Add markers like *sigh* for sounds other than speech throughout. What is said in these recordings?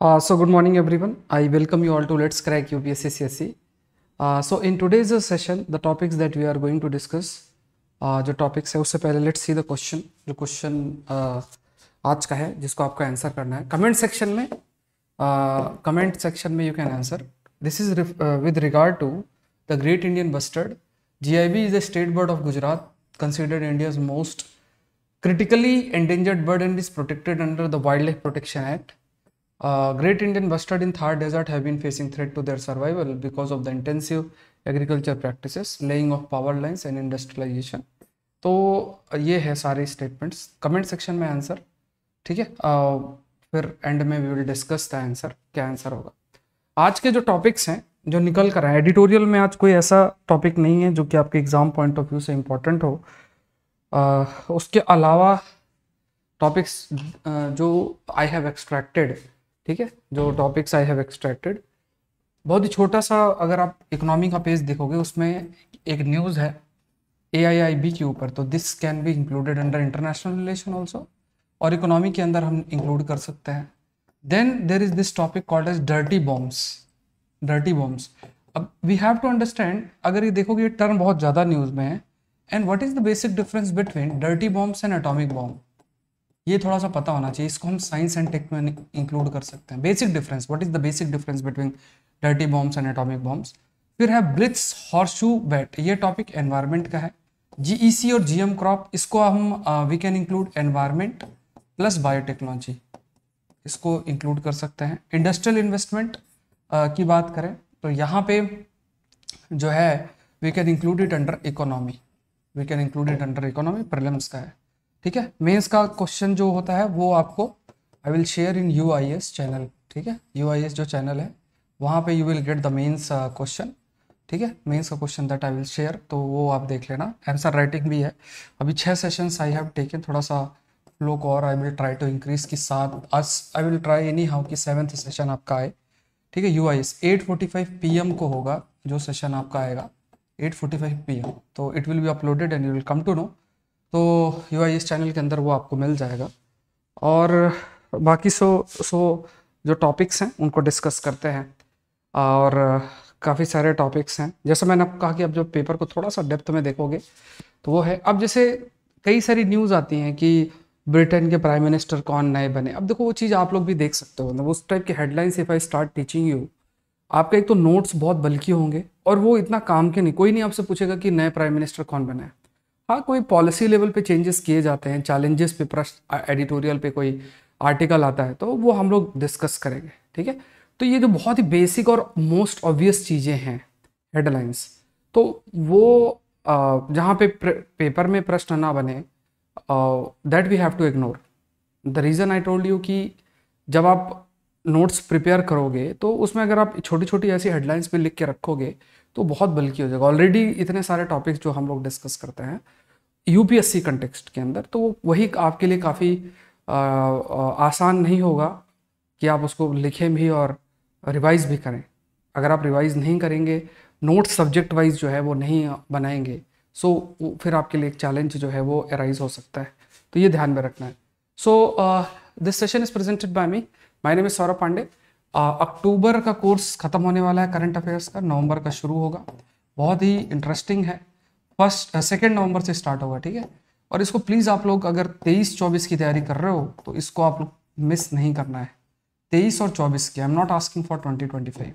Uh, so good morning everyone. I welcome you all to Let's Crack UPSC CSE. Uh, so in today's session, the topics that we are going to discuss, uh, topics जो topics है उससे the question see the question जो question आज का है answer आपको answer comment section comment uh, में comment section you can answer this is uh, with regard to the great indian bustard gib is a state bird of gujarat considered India's most critically endangered bird and is protected under the Wildlife Protection Act. Great Indian bustard in Thar desert have been facing threat to their survival because of the intensive agriculture practice laying of power lines and industrialisation तो uh, ये है सारे statements comment section में answer ठीक है uh, फिर end में we will discuss the answer क्या आंसर होगा आज के जो टॉपिक्स हैं जो निकल कर आए एडिटोरियल में आज कोई ऐसा टॉपिक नहीं है जो कि आपके एग्जाम पॉइंट ऑफ व्यू से इम्पॉर्टेंट हो आ, uh, उसके अलावा टॉपिक्स जो आई हैव एक्सट्रैक्टेड ठीक है जो टॉपिक्स आई हैव एक्सट्रैक्टेड बहुत ही छोटा सा अगर आप इकोनॉमी का पेज देखोगे उसमें एक न्यूज़ है ए के ऊपर तो this can be included under international relation also और इकोनॉमी के अंदर हम इंक्लूड कर सकते हैं then there is this topic called as dirty bombs dirty bombs अब वी हैव टू अंडरस्टैंड अगर ये देखोगे ये टर्म बहुत ज़्यादा न्यूज़ में है and what is the basic difference between dirty bombs and atomic bomb ये थोड़ा सा पता होना चाहिए इसको हम साइंस एंड टेक में इंक्लूड कर सकते हैं basic difference what is the basic difference between dirty bombs and atomic bombs फिर है ब्लिट्स हॉर्सू बैट ये टॉपिक एनवायरमेंट का है जीईसी e और जीएम क्रॉप इसको हम we can include environment plus biotechnology इसको इंक्लूड कर सकते हैं इंडस्ट्रियल इन्वेस्टमेंट की बात करें तो यहाँ पे जो है we can include it under economy we can include it under economy prelims का है ठीक है मेंस का क्वेश्चन जो होता है वो आपको I will share in U I S channel ठीक है यू आई एस जो चैनल है वहाँ पे you will get the mains question ठीक है मेंस का question that I will share तो वो आप देख लेना आंसर राइटिंग भी है अभी छः सेशंस आई हैव टेकन थोड़ा सा फ्लो को और I will try to increase की सात आज I will try anyhow कि सेवन्थ सेशन आपका आए ठीक है U I S at forty five P M को होगा जो सेशन आपका आएगा at forty five P M तो it will be uploaded and you will come to know तो यू आई एस चैनल के अंदर वो आपको मिल जाएगा और बाकी सो सो जो टॉपिक्स हैं उनको डिस्कस करते हैं और काफ़ी सारे टॉपिक्स हैं जैसे मैंने आपको कहा कि अब जो पेपर को थोड़ा सा डेप्थ में देखोगे तो वो है अब जैसे कई सारी न्यूज़ आती हैं कि ब्रिटेन के प्राइम मिनिस्टर कौन नए बने अब देखो वो चीज़ आप लोग भी देख सकते हो मतलब उस टाइप के headlines if I start teaching you आपका एक तो नोट्स बहुत बल्कि होंगे और वो इतना काम के नहीं कोई नहीं आपसे पूछेगा कि नए प्राइम मिनिस्टर कौन बने हाँ कोई पॉलिसी लेवल पे चेंजेस किए जाते हैं चैलेंजेस पे प्रश्न एडिटोरियल पे कोई आर्टिकल आता है तो वो हम लोग डिस्कस करेंगे ठीक है तो ये जो बहुत ही बेसिक और मोस्ट ऑब्वियस चीज़ें हैं हेडलाइंस तो वो जहाँ पे पेपर में प्रश्न ना बने that we have to ignore the reason I told you कि जब आप नोट्स प्रिपेयर करोगे तो उसमें अगर आप छोटी छोटी ऐसी हेडलाइंस में लिख के रखोगे तो बहुत बल्कि हो जाएगा ऑलरेडी इतने सारे टॉपिक्स जो हम लोग डिस्कस करते हैं यूपीएससी कंटेक्स्ट के अंदर तो वही आपके लिए काफ़ी आसान नहीं होगा कि आप उसको लिखें भी और रिवाइज भी करें अगर आप रिवाइज नहीं करेंगे नोट सब्जेक्ट वाइज जो है वो नहीं बनाएंगे सो so, फिर आपके लिए एक चैलेंज जो है वो अराइज हो सकता है तो ये ध्यान में रखना है so this session is presented by me my name is Saurabh Pandey अक्टूबर का कोर्स खत्म होने वाला है करंट अफेयर्स का नवंबर का शुरू होगा बहुत ही इंटरेस्टिंग है फर्स्ट सेकेंड नवंबर से स्टार्ट होगा ठीक है और इसको प्लीज़ आप लोग अगर तेईस चौबीस की तैयारी कर रहे हो तो इसको आप लोग मिस नहीं करना है तेईस और चौबीस की I am not asking for twenty twenty five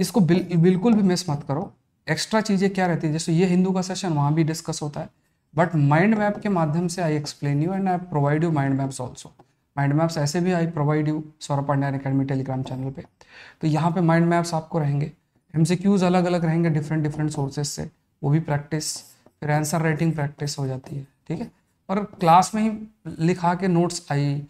इसको बिल, बिल्कुल भी मिस मत करो एक्स्ट्रा चीज़ें क्या रहती है जैसे ये हिंदू का सेशन वहाँ भी डिस्कस होता है बट माइंड मैप के माध्यम से I explain you and I provide you mind maps also mind maps ऐसे भी I provide you Saurabh Pandian academy Telegram channel पे तो यहाँ पे माइंड मैप्स आपको रहेंगे एम अलग अलग रहेंगे डिफरेंट डिफरेंट सोर्सेज से वो भी प्रैक्टिस फिर आंसर राइटिंग प्रैक्टिस हो जाती है ठीक है और क्लास में ही लिखा के notes I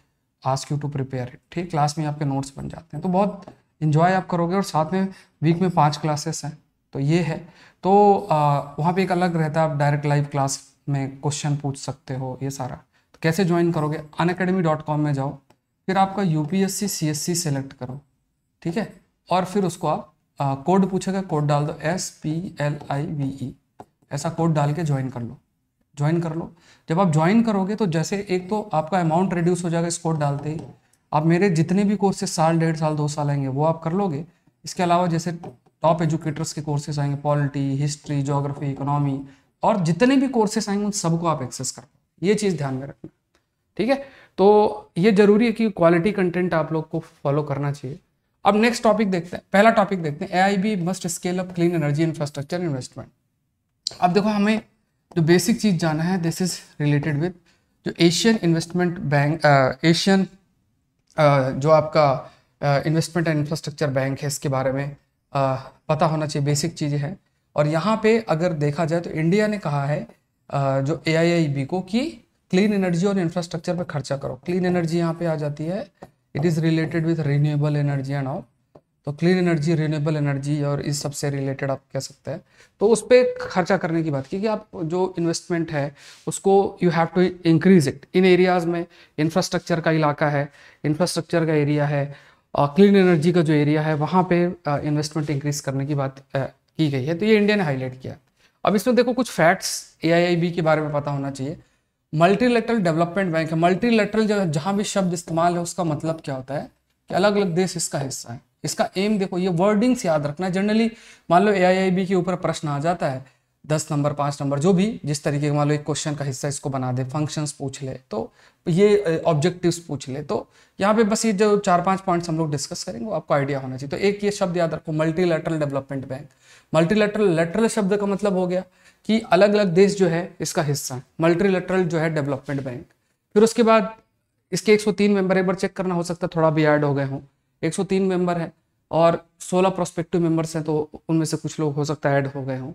ask you to prepare it ठीक क्लास में आपके नोट्स बन जाते हैं तो बहुत इन्जॉय आप करोगे और साथ में वीक में पाँच क्लासेस हैं तो ये है तो वहाँ पे एक अलग रहता है आप डायरेक्ट लाइव क्लास में क्वेश्चन पूछ सकते हो ये सारा तो कैसे ज्वाइन करोगे अन में जाओ फिर आपका U P S C C S C select करो ठीक है और फिर उसको आप कोड पूछेगा कोड डाल दो S P L I V E ऐसा कोड डाल के ज्वाइन कर लो ज्वाइन कर लो जब आप ज्वाइन करोगे तो जैसे एक तो आपका अमाउंट रिड्यूस हो जाएगा इस कोड डालते ही आप मेरे जितने भी कोर्सेज साल डेढ़ साल दो साल आएंगे वो आप कर लोगे इसके अलावा जैसे टॉप एजुकेटर्स के कोर्सेज आएंगे पॉलिटी हिस्ट्री जोग्राफी इकोनॉमी और जितने भी कोर्सेस आएंगे उन सबको आप एक्सेस कर लो ये चीज़ ध्यान में रखना ठीक है तो ये जरूरी है कि क्वालिटी कंटेंट आप लोग को फॉलो करना चाहिए अब नेक्स्ट टॉपिक देखते हैं पहला टॉपिक देखते हैं A I B must scale up clean energy infrastructure investment अब देखो हमें जो बेसिक चीज़ जाना है दिस इज़ रिलेटेड विद जो एशियन इन्वेस्टमेंट बैंक एशियन जो आपका इन्वेस्टमेंट एंड इंफ्रास्ट्रक्चर बैंक है इसके बारे में आ, uh, पता होना चाहिए बेसिक चीज़ें हैं और यहाँ पे अगर देखा जाए तो इंडिया ने कहा है आ, uh, जो ए को कि क्लीन एनर्जी और इंफ्रास्ट्रक्चर पर खर्चा करो क्लीन एनर्जी यहाँ पे आ जाती है it is related with renewable energy and of तो क्लीन एनर्जी रिन्यूएबल एनर्जी और इस सबसे रिलेटेड आप कह सकते हैं तो उस पर खर्चा करने की बात की कि आप जो इन्वेस्टमेंट है उसको you have to increase it in areas में इंफ्रास्ट्रक्चर का इलाका है इंफ्रास्ट्रक्चर का एरिया है क्लीन एनर्जी का जो एरिया है वहाँ पे इन्वेस्टमेंट इंक्रीज करने की बात की गई है तो ये इंडिया ने हाईलाइट किया अब इसमें देखो कुछ फैक्ट्स ए के बारे में पता होना चाहिए मल्टीलेटरल डेवलपमेंट बैंक है मल्टीलेटरल जहाँ भी शब्द इस्तेमाल है उसका मतलब क्या होता है कि अलग अलग देश इसका हिस्सा है इसका एम देखो ये वर्डिंग्स याद रखना जनरली मान लो ए के ऊपर प्रश्न आ जाता है दस नंबर पाँच नंबर जो भी जिस तरीके का मान लो एक क्वेश्चन का हिस्सा इसको बना दे फंक्शंस पूछ ले तो ये ऑब्जेक्टिव्स पूछ ले तो यहाँ पे बस ये जो चार पांच पॉइंट्स हम लोग डिस्कस करेंगे आपको आइडिया होना चाहिए तो एक ये शब्द याद रखो multilateral development bank multilateral lateral शब्द का मतलब हो गया कि अलग अलग देश जो है इसका हिस्सा है मल्टीलेटरल जो है डेवलपमेंट बैंक फिर उसके बाद इसके 103 मेंबर एक बार चेक करना हो सकता है थोड़ा भी ऐड हो गए हों 103 मेंबर हैं और 16 प्रोस्पेक्टिव मेंबर्स हैं तो उनमें से कुछ लोग हो सकता है ऐड हो गए हों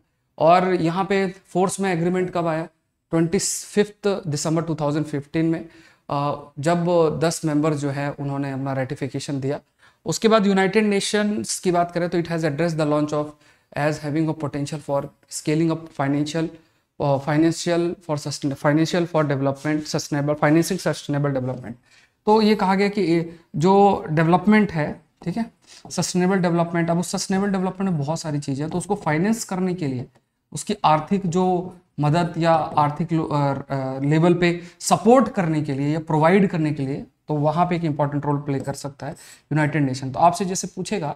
और यहाँ पे फोर्स में एग्रीमेंट कब आया ट्वेंटी दिसंबर 2015 में जब 10 मेंबर जो है उन्होंने अपना रेटिफिकेशन दिया उसके बाद यूनाइटेड नेशंस की बात करें तो it has address the launch of as having a potential for scaling up financial financial for sustain financial for development sustainable financing sustainable development तो ये कहा गया कि जो डेवलपमेंट है ठीक है सस्टेनेबल डेवलपमेंट अब उस सस्टेनेबल डेवलपमेंट में बहुत सारी चीज़ें हैं तो उसको फाइनेंस करने के लिए उसकी आर्थिक जो मदद या आर्थिक लेवल पे सपोर्ट करने के लिए या प्रोवाइड करने के लिए तो वहाँ पे एक इम्पॉर्टेंट रोल प्ले कर सकता है यूनाइटेड नेशन तो आपसे जैसे पूछेगा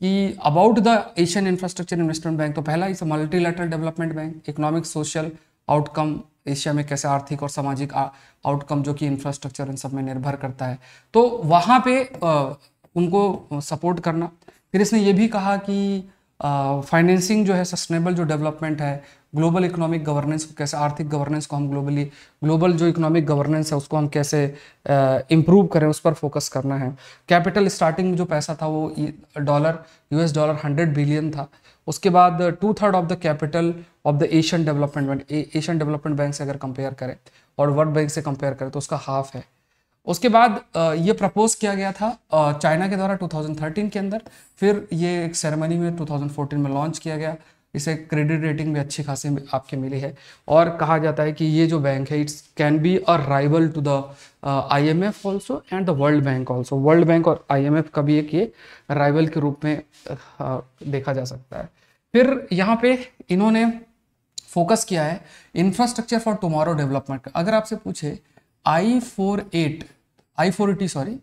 कि about the Asian infrastructure investment bank तो पहला इस multilateral development bank economic social outcome Asia में कैसे आर्थिक और सामाजिक आउटकम जो कि इंफ्रास्ट्रक्चर इन सब में निर्भर करता है तो वहाँ पे आ, उनको सपोर्ट करना फिर इसने ये भी कहा कि फाइनेंसिंग जो है सस्टेनेबल जो डेवलपमेंट है ग्लोबल इकोनॉमिक गवर्नेंस को कैसे आर्थिक गवर्नेंस को हम ग्लोबली ग्लोबल जो इकोनॉमिक गवर्नेंस है उसको हम कैसे इम्प्रूव करें उस पर फोकस करना है कैपिटल स्टार्टिंग जो पैसा था वो dollar US dollar hundred billion था उसके बाद two third of the capital of the Asian development bank Asian development bank से अगर कंपेयर करें और वर्ल्ड बैंक से कंपेयर करें तो उसका हाफ है उसके बाद uh, ये प्रपोज किया गया था चाइना uh, के द्वारा 2013 के अंदर फिर ये एक सेरेमनी में 2014 में लॉन्च किया गया इसे क्रेडिट रेटिंग भी अच्छी खासी आपके मिली है और कहा जाता है कि ये जो बैंक है it's can be a rival to the I M F also and the world bank also world bank और आई एम एफ का भी एक ये राइवल के रूप में uh, देखा जा सकता है फिर यहाँ पे इन्होंने फोकस किया है इंफ्रास्ट्रक्चर फॉर टुमारो डेवलपमेंट का अगर आपसे पूछे I four eight I four eighty sorry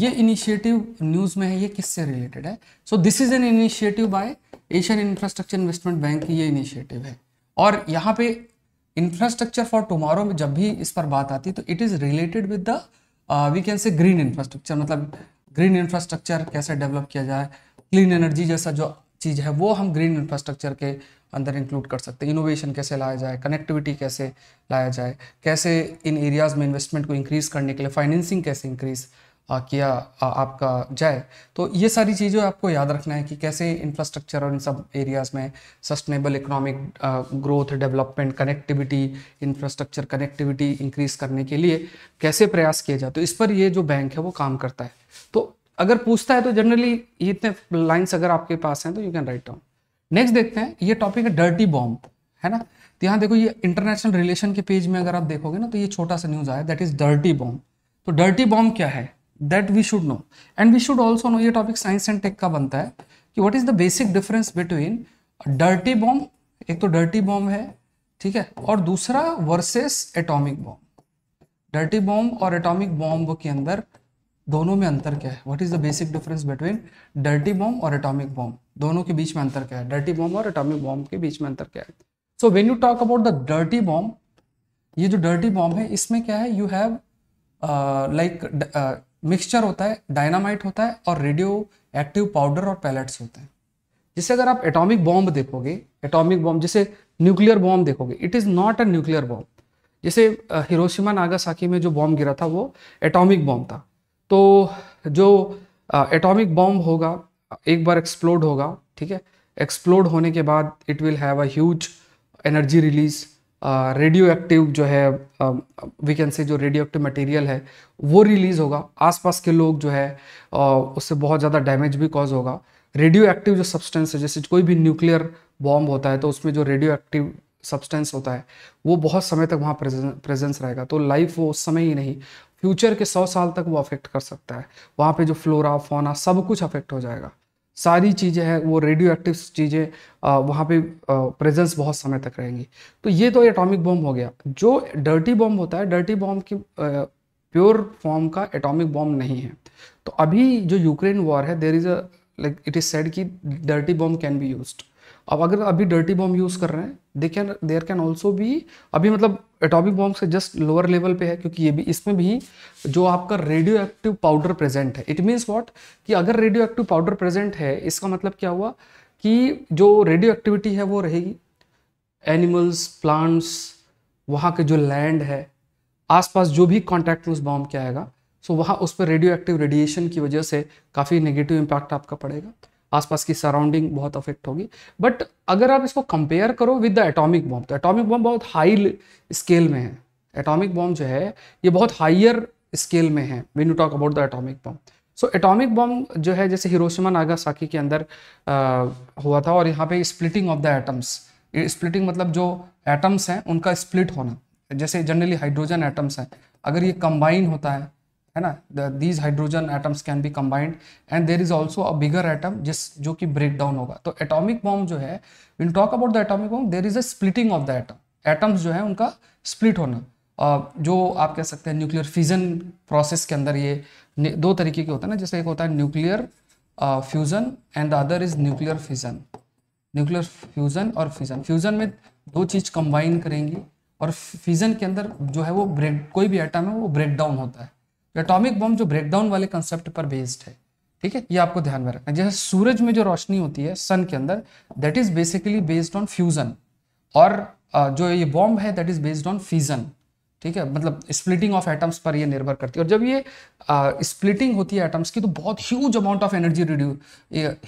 ये इनिशिएटिव न्यूज़ में है ये किससे रिलेटेड है so this is an initiative by Asian infrastructure investment bank की ये इनिशिएटिव है और यहाँ पे इंफ्रास्ट्रक्चर फॉर टुमारो में जब भी इस पर बात आती है तो it is related with the we can say green infrastructure मतलब ग्रीन इंफ्रास्ट्रक्चर कैसे डेवलप किया जाए क्लीन एनर्जी जैसा जो चीज़ है वो हम ग्रीन इंफ्रास्ट्रक्चर के अंदर इंक्लूड कर सकते हैं इनोवेशन कैसे लाया जाए कनेक्टिविटी कैसे लाया जाए कैसे इन एरियाज़ में इन्वेस्टमेंट को इंक्रीज़ करने के लिए फाइनेंसिंग कैसे इंक्रीज़ किया आपका जाए तो ये सारी चीज़ें आपको याद रखना है कि कैसे इंफ्रास्ट्रक्चर और इन सब एरियाज़ में sustainable economic growth development connectivity infrastructure connectivity increase करने के लिए कैसे प्रयास किए जाए तो इस पर ये जो बैंक है वो काम करता है तो अगर पूछता है तो जनरली इतने लाइन्स अगर आपके पास हैं तो you can write down next देखते हैं ये टॉपिक है डर्टी बॉम्ब है ना तो यहाँ देखो ये इंटरनेशनल रिलेशन के पेज में अगर आप देखोगे ना तो ये छोटा सा न्यूज़ आया दैट इज़ डर्टी बॉम्ब तो डर्टी बॉम्ब क्या है that we should know and we should also know ये टॉपिक साइंस एंड टेक का बनता है कि what is the basic difference between dirty bomb एक तो डर्टी बॉम्ब है ठीक है और दूसरा versus atomic bomb dirty bomb और एटॉमिक बॉम्ब के अंदर दोनों में अंतर क्या है what is the basic difference between dirty bomb और एटॉमिक बॉम्ब दोनों के बीच में अंतर क्या है डर्टी बॉम्ब और एटॉमिक बॉम्ब के बीच में अंतर क्या है so when you talk about the dirty bomb ये जो डर्टी बॉम्ब है इसमें क्या है यू हैव लाइक मिक्सचर होता है डायनामाइट होता है और रेडियो एक्टिव पाउडर और पैलेट्स होते हैं जिसे अगर आप एटॉमिक बॉम्ब देखोगे एटॉमिक बॉम्ब जिसे न्यूक्लियर बॉम्ब देखोगे it is not a nuclear bomb जैसे हिरोशिमा नागासाकी में जो बॉम्ब गिरा था वो एटॉमिक बॉम्ब था तो जो एटॉमिक बॉम्ब होगा एक बार एक्सप्लोड होगा ठीक है एक्सप्लोड होने के बाद it will have a huge energy release radioactive जो है वी कैन से जो रेडियो एक्टिव मटेरियल है वो रिलीज़ होगा आसपास के लोग जो है उससे बहुत ज़्यादा डैमेज भी कॉज होगा रेडियो एक्टिव जो सब्सटेंस है जैसे कोई भी न्यूक्लियर बॉम्ब होता है तो उसमें जो रेडियो एक्टिव सब्सटेंस होता है वो बहुत समय तक वहाँ प्रेजेंस रहेगा तो लाइफ वो उस समय ही नहीं फ्यूचर के सौ साल तक वो अफेक्ट कर सकता है वहाँ पे जो फ्लोरा फोना सब कुछ अफेक्ट हो जाएगा सारी चीज़ें हैं वो रेडियो एक्टिव चीज़ें वहाँ पे प्रेजेंस बहुत समय तक रहेंगी तो ये तो एटॉमिक बॉम्ब हो गया जो डर्टी बॉम्ब होता है डर्टी बॉम्ब की प्योर फॉर्म का एटॉमिक बॉम्ब नहीं है तो अभी जो यूक्रेन वॉर है there is a like it is said कि dirty bomb can be used अब अगर अभी डर्टी बॉम्ब यूज़ कर रहे हैं they can there can also भी अभी मतलब एटॉमिक बॉम्ब से जस्ट लोअर लेवल पे है क्योंकि ये भी इसमें भी जो आपका रेडियो एक्टिव पाउडर प्रेजेंट है इट मीन्स वॉट कि अगर रेडियो एक्टिव पाउडर प्रेजेंट है इसका मतलब क्या हुआ कि जो रेडियो एक्टिविटी है वो रहेगी एनिमल्स प्लांट्स वहाँ के जो लैंड है आसपास जो भी कॉन्टैक्ट में उस बॉम्ब के आएगा सो वहाँ उस पर रेडियो एक्टिव रेडिएशन की वजह से काफ़ी नेगेटिव इम्पैक्ट आपका पड़ेगा आसपास की सराउंडिंग बहुत अफेक्ट होगी बट अगर आप इसको कंपेयर करो विद द एटॉमिक बॉम्ब तो एटॉमिक बॉम्ब बहुत हाई स्केल में है एटॉमिक बॉम्ब जो है ये बहुत हाइयर स्केल में है when you talk about the atomic bomb so atomic bomb जो है जैसे हिरोशिमा नागासाकी के अंदर आ, हुआ था और यहाँ पे splitting of the atoms splitting मतलब जो एटम्स हैं उनका स्प्लिट होना जैसे जनरली हाइड्रोजन एटम्स हैं अगर ये कंबाइन होता है है ना these hydrogen atoms can be combined and there is also a bigger atom जिस जो कि ब्रेक डाउन होगा तो एटॉमिक बॉम्ब जो है will talk about the atomic bomb there is a splitting of the atom atoms जो है उनका स्प्लिट होना जो आप कह सकते हैं न्यूक्लियर फ्यूजन प्रोसेस के अंदर ये दो तरीके के होते हैं ना जैसे एक होता है nuclear fusion and the other is nuclear fusion nuclear fusion और फ्यूजन फ्यूजन में दो चीज़ कंबाइन करेंगी और फ्यूजन के अंदर जो है वो ब्रेक कोई भी एटम है वो ब्रेक डाउन होता है एटॉमिक बॉम्ब जो ब्रेकडाउन वाले कंसेप्ट पर बेस्ड है ठीक है ये आपको ध्यान में रखना जैसे सूरज में जो रोशनी होती है सन के अंदर that is basically based on fusion और जो ये बॉम्ब है that is based on fusion ठीक है मतलब स्प्लिटिंग ऑफ एटम्स पर ये निर्भर करती है और जब ये स्प्लिटिंग होती है एटम्स की तो बहुत ह्यूज अमाउंट ऑफ एनर्जी रिड्यू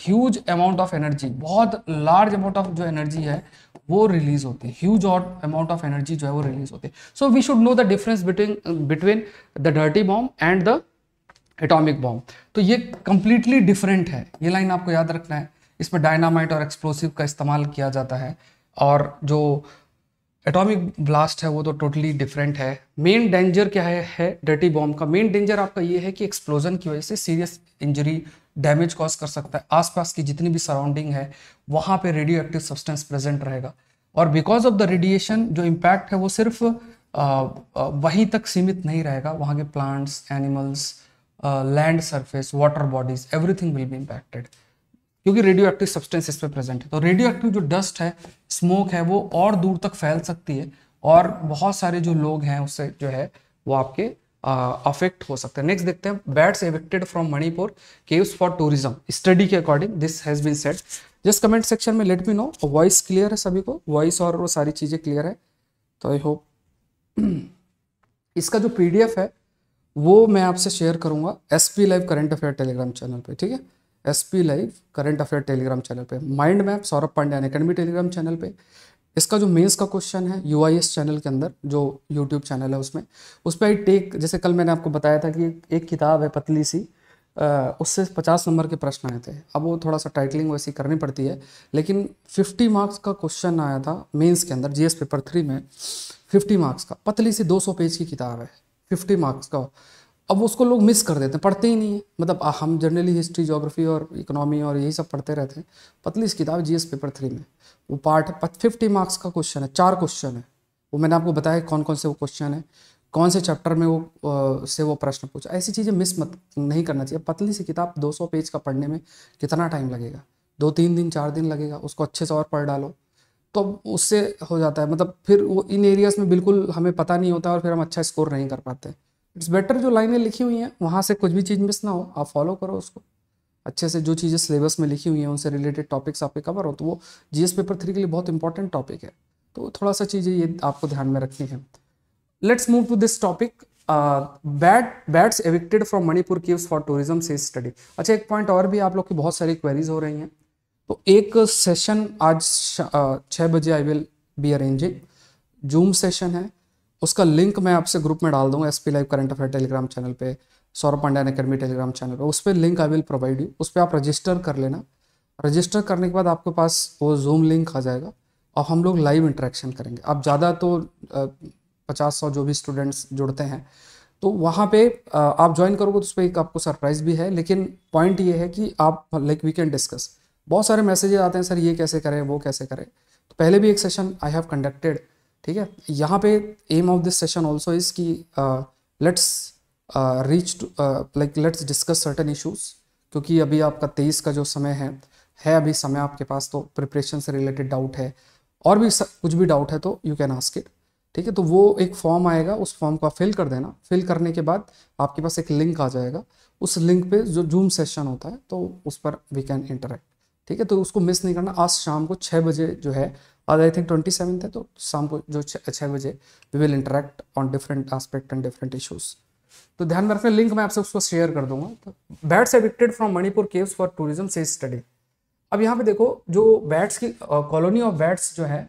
ह्यूज अमाउंट ऑफ एनर्जी बहुत लार्ज अमाउंट ऑफ जो एनर्जी है वो रिलीज होते हैं ह्यूज और अमाउंट ऑफ एनर्जी जो है वो रिलीज होते हैं so we should know the difference between between the dirty bomb and the atomic bomb तो ये कंप्लीटली डिफरेंट है ये लाइन आपको याद रखना है इसमें डायनामाइट और एक्सप्लोसिव का इस्तेमाल किया जाता है और जो एटॉमिक ब्लास्ट है वो तो टोटली डिफरेंट है मेन डेंजर क्या है है डर्टी बॉम्ब का मेन डेंजर आपका ये है कि एक्सप्लोजन की वजह से सीरियस इंजरी डैमेज कॉज कर सकता है आसपास की जितनी भी सराउंडिंग है वहाँ पे रेडियो एक्टिव सब्सटेंस प्रेजेंट रहेगा और बिकॉज ऑफ द रेडिएशन जो इम्पैक्ट है वो सिर्फ वहीं तक सीमित नहीं रहेगा वहाँ के plants animals land surface water bodies everything will be impacted क्योंकि रेडियो एक्टिव सब्सटेंस इस पर प्रेजेंट है तो रेडियो एक्टिव जो डस्ट है स्मोक है वो और दूर तक फैल सकती है और बहुत सारे जो लोग हैं उससे जो है वो आपके अफेक्ट हो सकता है नेक्स्ट देखते हैं bats evicted from Manipur caves for tourism study के according this has been set just comment section में let me know voice clear है सभी को वॉइस और वो सारी चीज़ें क्लियर है तो आई होप *clears throat* इसका जो पी है वो मैं आपसे शेयर करूंगा S P live current affair Telegram channel पे ठीक है S P live current affair Telegram channel पे mind map Saurabh Pandey Unacademy Telegram channel पे इसका जो मेंस का क्वेश्चन है यू चैनल के अंदर जो यूट्यूब चैनल है उसमें उस पर टेक जैसे कल मैंने आपको बताया था कि एक किताब है पतली सी उससे पचास नंबर के प्रश्न आए थे अब वो थोड़ा सा टाइटलिंग वैसी करनी पड़ती है लेकिन फिफ्टी मार्क्स का क्वेश्चन आया था मेंस के अंदर जी पेपर थ्री में फिफ्टी मार्क्स का पतली सी दो सौ पेज की किताब है फिफ्टी मार्क्स का अब उसको लोग मिस कर देते हैं पढ़ते ही नहीं है मतलब हम जनरली हिस्ट्री जोग्राफी और इकोनॉमी और यही सब पढ़ते रहते हैं पतली सी किताब जीएस पेपर थ्री में वो पार्ट फिफ्टी मार्क्स का क्वेश्चन है चार क्वेश्चन है वो मैंने आपको बताया कौन कौन से वो क्वेश्चन है कौन से चैप्टर में वो से वो प्रश्न पूछा ऐसी चीज़ें मिस मत नहीं करना चाहिए पतली सी किताब 200 पेज का पढ़ने में कितना टाइम लगेगा दो तीन दिन चार दिन लगेगा उसको अच्छे से और पढ़ डालो तो उससे हो जाता है मतलब फिर वो इन एरियाज़ में बिल्कुल हमें पता नहीं होता और फिर हम अच्छा स्कोर नहीं कर पाते इट्स बेटर जो लाइनें लिखी हुई हैं वहाँ से कुछ भी चीज़ मिस ना हो आप फॉलो करो उसको अच्छे से जो चीज़ें सिलेबस में लिखी हुई हैं उनसे रिलेटेड टॉपिक्स आपके कवर हो तो वो जीएस पेपर थ्री के लिए बहुत इंपॉर्टेंट टॉपिक है तो थोड़ा सा चीज़ें ये आपको ध्यान में रखनी है let's move to this topic bad bats evicted from Manipur caves for tourism से स्टडी अच्छा एक पॉइंट और भी आप लोग की बहुत सारी क्वेरीज हो रही हैं तो एक सेशन आज uh, छः बजे I will be arranging Zoom session है उसका लिंक मैं आपसे ग्रुप में डाल दूंगा S P live current affair Telegram channel पे Saurabh Pandian academy Telegram channel पर उस पर link I will provide you उस पर आप रजिस्टर कर लेना रजिस्टर करने के बाद आपके पास वो जूम लिंक आ जाएगा और हम लोग लाइव इंटरेक्शन करेंगे आप ज़्यादा तो पचास सौ जो भी स्टूडेंट्स जुड़ते हैं तो वहाँ पे आप ज्वाइन करोगे तो उस पर एक आपको सरप्राइज भी है लेकिन पॉइंट ये है कि आप लाइक वी कैन डिस्कस बहुत सारे मैसेजेज आते हैं सर ये कैसे करें वो कैसे करें तो पहले भी एक सेशन आई हैव कंडक्टेड ठीक है यहाँ पे aim of this session also is की let's reach like let's discuss certain issues क्योंकि अभी आपका तेईस का जो समय है है अभी समय आपके पास तो प्रिपरेशन से रिलेटेड डाउट है और भी कुछ भी डाउट है तो यू कैन आस्क इट ठीक है तो वो एक फॉर्म आएगा उस फॉर्म को आप फिल कर देना फिल करने के बाद आपके पास एक लिंक आ जाएगा उस लिंक पे जो जूम सेशन होता है तो उस पर वी कैन इंटरेक्ट ठीक है तो उसको मिस नहीं करना आज शाम को छः बजे जो है आज आई थिंक ट्वेंटी सेवन है तो शाम को जो छः बजे we will interact on different aspect and different issues तो ध्यान में रखना लिंक मैं आपसे उसको शेयर कर दूंगा तो bats addicted from Manipur caves for tourism से स्टडी अब यहाँ पे देखो जो बैट्स की कॉलोनी ऑफ बैट्स जो है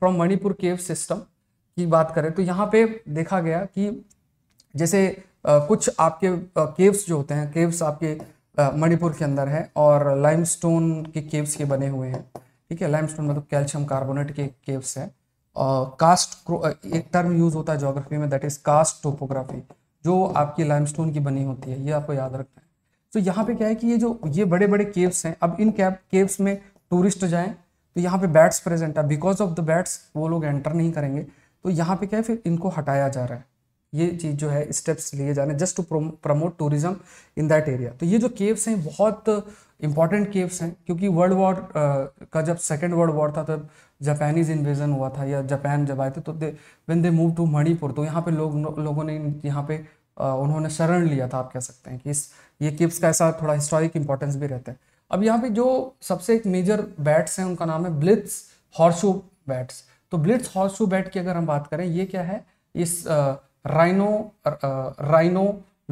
फ्रॉम मणिपुर केव सिस्टम की बात करें तो यहाँ पे देखा गया कि जैसे आ, कुछ आपके केव्स जो होते हैं केव्स आपके मणिपुर के अंदर है और लाइम के केव्स के बने हुए हैं ठीक है लाइम मतलब कैल्शियम कार्बोनेट के केव्स हैं कास्ट एक टर्म यूज होता है ज्योग्राफी में दैट इज कास्ट टोपोग्राफी जो आपकी लाइमस्टोन की बनी होती है ये आपको याद रखना है तो यहाँ पे क्या है कि ये जो ये बड़े बड़े केव्स हैं अब इन कैप केव्स में टूरिस्ट जाए तो यहाँ पे बैट्स प्रेजेंट है बिकॉज ऑफ द बैट्स वो लोग एंटर नहीं करेंगे तो यहाँ पे क्या है फिर इनको हटाया जा रहा है ये चीज़ जो है स्टेप्स लिए जा रहे हैं just to promote tourism in that area तो ये जो केव्स हैं बहुत इंपॉर्टेंट केव्स हैं क्योंकि वर्ल्ड वॉर का जब सेकेंड वर्ल्ड वॉर था तब जापानीज इन्वेजन हुआ था या जापान जब आए थे तो they when they move to Manipur तो यहाँ पे लोग लोगों ने यहाँ पे आ, उन्होंने शरण लिया था आप कह सकते हैं कि इस ये केव्स का ऐसा थोड़ा हिस्टोरिक इंपॉर्टेंस भी रहता है अब यहाँ पे जो सबसे एक मेजर बैट्स हैं उनका नाम है ब्लिट्स हॉर्सू बैट्स तो ब्लिट्स हॉर्सू बैट की अगर हम बात करें ये क्या है इस आ, राइनो आ, राइनो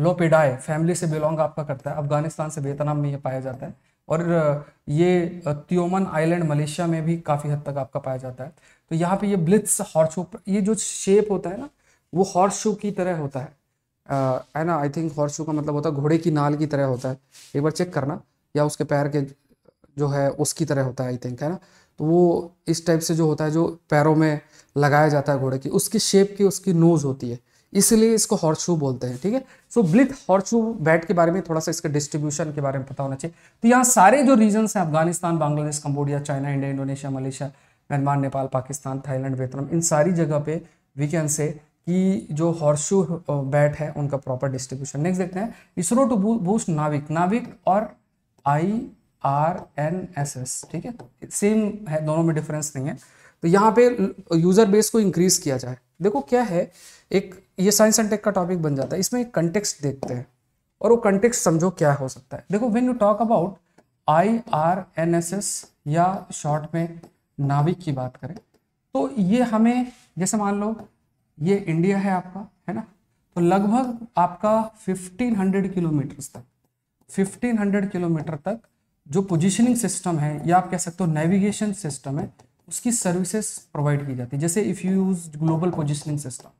लोपिडाए फैमिली से बिलोंग आपका करता है अफगानिस्तान से वियतनाम में ये पाया जाता है और ये त्योमन आइलैंड मलेशिया में भी काफ़ी हद तक आपका पाया जाता है तो यहाँ पे ये ब्लिथ्स हॉर्शू ये जो शेप होता है ना वो हॉर्स शो की तरह होता है है ना आई थिंक हॉर्स शो का मतलब होता है घोड़े की नाल की तरह होता है एक बार चेक करना या उसके पैर के जो है उसकी तरह होता है आई थिंक है ना तो वो इस टाइप से जो होता है जो पैरों में लगाया जाता है घोड़े की उसकी शेप की उसकी नोज़ होती है इसलिए इसको हॉर्शू बोलते हैं ठीक है सो ब्लिथ हॉर्शू बैट के बारे में थोड़ा सा इसके डिस्ट्रीब्यूशन के बारे में पता होना चाहिए तो यहाँ सारे जो रीजन्स हैं Afghanistan Bangladesh Cambodia China India Indonesia Malaysia Myanmar Nepal Pakistan Thailand Vietnam इन सारी जगह पे वी कैन से कि जो हॉर्सू बैट है उनका प्रॉपर डिस्ट्रीब्यूशन नेक्स्ट देखते हैं इसरो टू बूस्ट नाविक नाविक और I R N S S ठीक है सेम है दोनों में डिफरेंस नहीं है तो यहाँ पे यूज़र बेस को इंक्रीज किया जाए देखो क्या है एक ये साइंस एंड टेक का टॉपिक बन जाता है इसमें एक कंटेक्सट देखते हैं और वो कंटेक्स समझो क्या हो सकता है देखो when you talk about I R N S S या शॉर्ट में नाविक की बात करें तो ये हमें जैसे मान लो ये इंडिया है आपका है ना तो लगभग आपका 1500 किलोमीटर तक 1500 किलोमीटर तक जो पोजीशनिंग सिस्टम है या आप कह सकते हो नेविगेशन सिस्टम है उसकी सर्विसेज प्रोवाइड की जाती है जैसे if you use global positioning system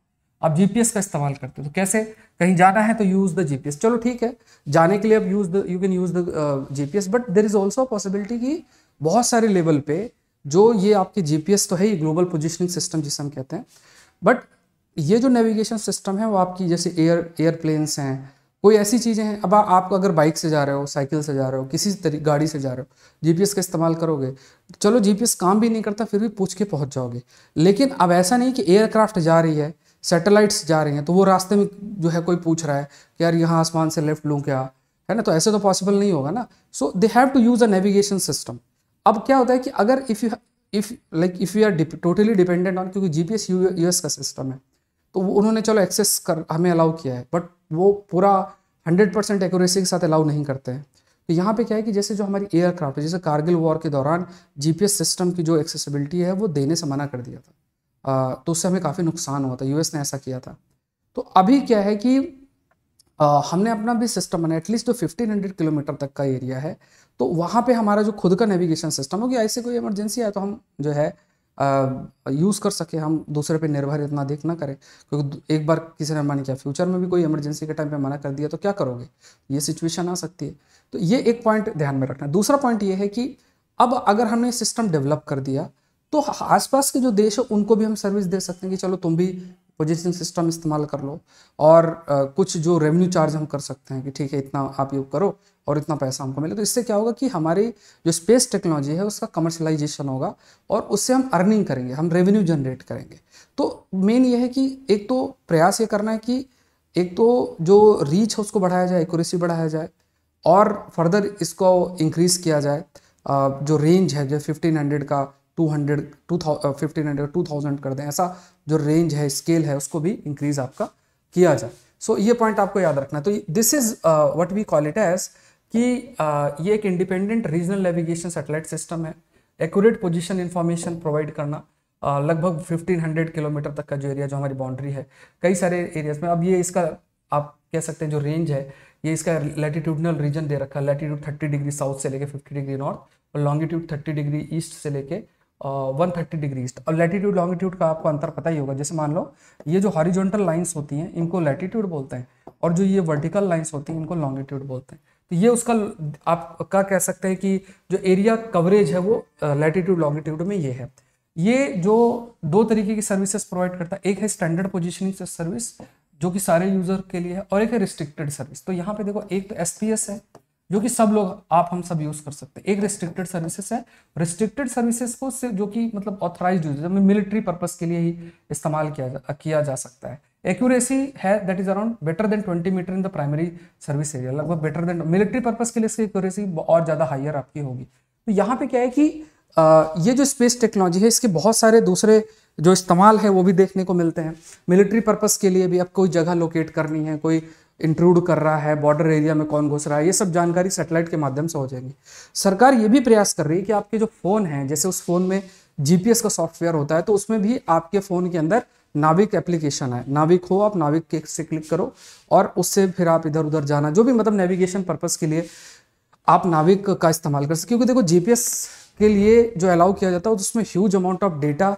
आप जीपीएस का इस्तेमाल करते हो तो कैसे कहीं जाना है तो यूज द जीपीएस चलो ठीक है जाने के लिए अब use the you can use the GPS but there is also possibility कि बहुत सारे लेवल पे जो ये आपके जीपीएस तो है ही ग्लोबल पोजिशनिंग सिस्टम जिसे हम कहते हैं बट ये जो नेविगेशन सिस्टम है वो आपकी जैसे एयर एयरप्लेन्स हैं कोई ऐसी चीज़ें हैं अब आ, आप अगर बाइक से जा रहे हो साइकिल से जा रहे हो किसी तरी गाड़ी से जा रहे हो जीपीएस का इस्तेमाल करोगे चलो जीपीएस काम भी नहीं करता फिर भी पूछ के पहुंच जाओगे लेकिन अब ऐसा नहीं कि एयरक्राफ्ट जा रही है सैटेलाइट्स जा रही हैं तो वो रास्ते में जो है कोई पूछ रहा है कि यार यहाँ आसमान से लेफ्ट लूँ क्या है ना तो ऐसे तो पॉसिबल नहीं होगा ना so they have to use a navigation system अब क्या होता है कि अगर if you if like if you are totally dependent on क्योंकि G P S U S का सिस्टम है तो उन्होंने चलो एक्सेस कर हमें अलाउ किया है बट वो पूरा हंड्रेड परसेंट एक्यूरेसी के साथ अलाउ नहीं करते हैं तो यहाँ पे क्या है कि जैसे जो हमारी एयरक्राफ्ट है जैसे कारगिल वॉर के दौरान जीपीएस सिस्टम की जो एक्सेसिबिलिटी है वो देने से मना कर दिया था तो उससे हमें काफ़ी नुकसान हुआ था यूएस ने ऐसा किया था तो अभी क्या है कि हमने अपना भी सिस्टम बनाया एटलीस्ट जो फिफ्टीन हंड्रेड किलोमीटर तक का एरिया है तो वहाँ पे हमारा जो खुद का नेविगेशन सिस्टम हो कि ऐसे कोई इमरजेंसी आए तो हम जो है यूज़ कर सके हम दूसरे पे निर्भर इतना देख ना करें क्योंकि एक बार किसी ने मना किया फ्यूचर में भी कोई इमरजेंसी के टाइम पे मना कर दिया तो क्या करोगे ये सिचुएशन आ सकती है तो ये एक पॉइंट ध्यान में रखना दूसरा पॉइंट ये है कि अब अगर हमने सिस्टम डेवलप कर दिया तो आसपास के जो देश है उनको भी हम सर्विस दे सकते हैं कि चलो तुम भी पोजिशन सिस्टम इस्तेमाल कर लो और आ, कुछ जो रेवेन्यू चार्ज हम कर सकते हैं कि ठीक है इतना आप यूज करो और इतना पैसा हमको मिले तो इससे क्या होगा कि हमारी जो स्पेस टेक्नोलॉजी है उसका कमर्शलाइजेशन होगा और उससे हम अर्निंग करेंगे हम रेवेन्यू जनरेट करेंगे तो मेन ये है कि एक तो प्रयास ये करना है कि एक तो जो रीच है उसको बढ़ाया जाए एक्यूरेसी बढ़ाया जाए और फर्दर इसको इंक्रीज़ किया जाए जो रेंज है जो फिफ्टीन हंड्रेड का two hundred to fifteen hundred two thousand कर दें ऐसा जो रेंज है स्केल है उसको भी इंक्रीज आपका किया जाए सो so, ये पॉइंट आपको याद रखना तो this is what we call it as कि uh, ये एक independent regional navigation satellite system है एक्यूरेट पोजिशन इन्फॉर्मेशन प्रोवाइड करना uh, लगभग हंड्रेड किलोमीटर तक का जो एरिया जो हमारी बाउंड्री है कई सारे एरियाज में अब ये इसका आप कह सकते हैं जो रेंज है ये इसका लैटिट्यूडनल रीजन दे रखा है लैटिट्यूड थर्टी डिग्री साउथ से लेके फिफ्टी डिग्री नॉर्थ और लॉन्गिट्यूड थर्टी डिग्री ईस्ट से लेके वन थर्टी डिग्रीज और लेटीट्यूड लॉन्गिट्यूड का आपको अंतर पता ही होगा जैसे मान लो ये जो हॉरिजॉन्टल लाइंस होती हैं इनको लेटीट्यूड बोलते हैं और जो ये वर्टिकल लाइंस होती हैं इनको लॉन्गिट्यूड बोलते हैं तो ये उसका आप का कह सकते हैं कि जो एरिया कवरेज है वो लेटीट्यूड लॉन्गिट्यूड में ये है ये जो दो तरीके की सर्विसेज प्रोवाइड करता है एक है स्टैंडर्ड पोजिशनिंग सर्विस जो कि सारे यूजर के लिए है और एक है रिस्ट्रिक्टेड सर्विस तो यहाँ पे देखो एक तो एस है जो कि सब लोग आप हम सब यूज कर सकते हैं एक रिस्ट्रिक्टेड सर्विसेज है रिस्ट्रिक्टेड सर्विसेज को जो कि मतलब ऑथराइज यूज मिलिट्री पर्पज के लिए ही इस्तेमाल किया जा किया जा सकता है एक्यूरेसी है that is around better than 20 metre in the primary service area लगभग बेटर देन मिलिट्री पर्पज के लिए इसकी एक्यूरेसी और ज़्यादा हाइयर आपकी होगी तो यहाँ पे क्या है कि आ, ये जो स्पेस टेक्नोलॉजी है इसके बहुत सारे दूसरे जो इस्तेमाल है वो भी देखने को मिलते हैं मिलिट्री पर्पज के लिए भी अब कोई जगह लोकेट करनी है कोई इंट्रूड कर रहा है बॉर्डर एरिया में कौन घुस रहा है ये सब जानकारी सेटेलाइट के माध्यम से हो जाएंगी सरकार ये भी प्रयास कर रही है कि आपके जो फ़ोन हैं जैसे उस फ़ोन में जीपीएस का सॉफ्टवेयर होता है तो उसमें भी आपके फ़ोन के अंदर नाविक एप्लीकेशन है नाविक हो आप नाविक के से क्लिक करो और उससे फिर आप इधर उधर जाना जो भी मतलब नेविगेशन पर्पज़ के लिए आप नाविक का इस्तेमाल कर सकते क्योंकि देखो जीपीएस के लिए जो अलाउ किया जाता है तो उसमें ह्यूज अमाउंट ऑफ डेटा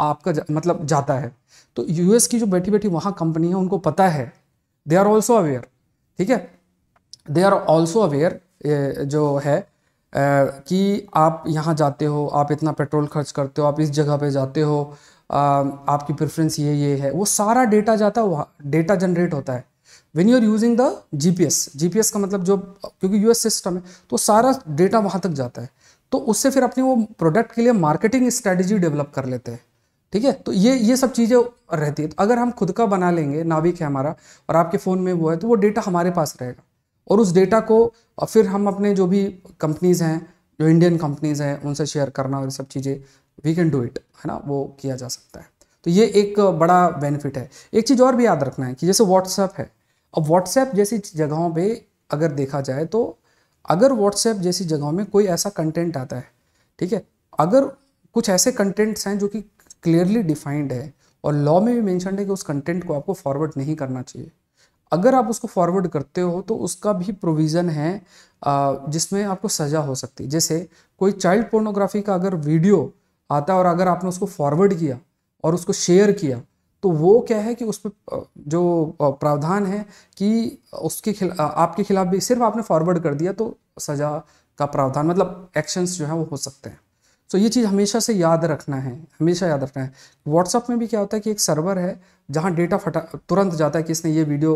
आपका जा, मतलब जाता है तो यूएस की जो बैठी बैठी वहाँ कंपनी है उनको पता है दे आर ऑल्सो अवेयर ठीक है दे आर ऑल्सो अवेयर जो है कि आप यहाँ जाते हो आप इतना पेट्रोल खर्च करते हो आप इस जगह पे जाते हो आपकी प्रेफरेंस ये ये है वो सारा डेटा जाता है वहाँ डेटा जनरेट होता है when you are using the G P S G P S का मतलब जो क्योंकि यू एस सिस्टम है तो सारा डेटा वहाँ तक जाता है तो उससे फिर अपनी वो प्रोडक्ट के लिए मार्केटिंग स्ट्रेटजी डेवलप कर लेते हैं ठीक है तो ये ये सब चीज़ें रहती है तो अगर हम खुद का बना लेंगे नाविक है हमारा और आपके फ़ोन में वो है तो वो डेटा हमारे पास रहेगा और उस डेटा को फिर हम अपने जो भी कंपनीज़ हैं जो इंडियन कंपनीज़ हैं उनसे शेयर करना और सब चीज़ें वी कैन डू इट है ना वो किया जा सकता है तो ये एक बड़ा बेनिफिट है एक चीज़ और भी याद रखना है कि जैसे व्हाट्सएप है अब व्हाट्सएप जैसी जगहों पर अगर देखा जाए तो अगर व्हाट्सएप जैसी जगहों में कोई ऐसा कंटेंट आता है ठीक है अगर कुछ ऐसे कंटेंट्स हैं जो कि क्लियरली डिफाइंड है और लॉ में भी मैंशनड है कि उस कंटेंट को आपको फॉरवर्ड नहीं करना चाहिए अगर आप उसको फॉरवर्ड करते हो तो उसका भी प्रोविज़न है जिसमें आपको सज़ा हो सकती है जैसे कोई चाइल्ड पोर्नोग्राफी का अगर वीडियो आता है और अगर आपने उसको फॉरवर्ड किया और उसको शेयर किया तो वो क्या है कि उस पर जो प्रावधान है कि उसके खिला आपके खिलाफ भी सिर्फ आपने फॉरवर्ड कर दिया तो सज़ा का प्रावधान मतलब एक्शंस जो है वो हो सकते हैं तो ये चीज़ हमेशा से याद रखना है हमेशा याद रखना है व्हाट्सअप में भी क्या होता है कि एक सर्वर है जहाँ डेटा फटा तुरंत जाता है कि इसने ये वीडियो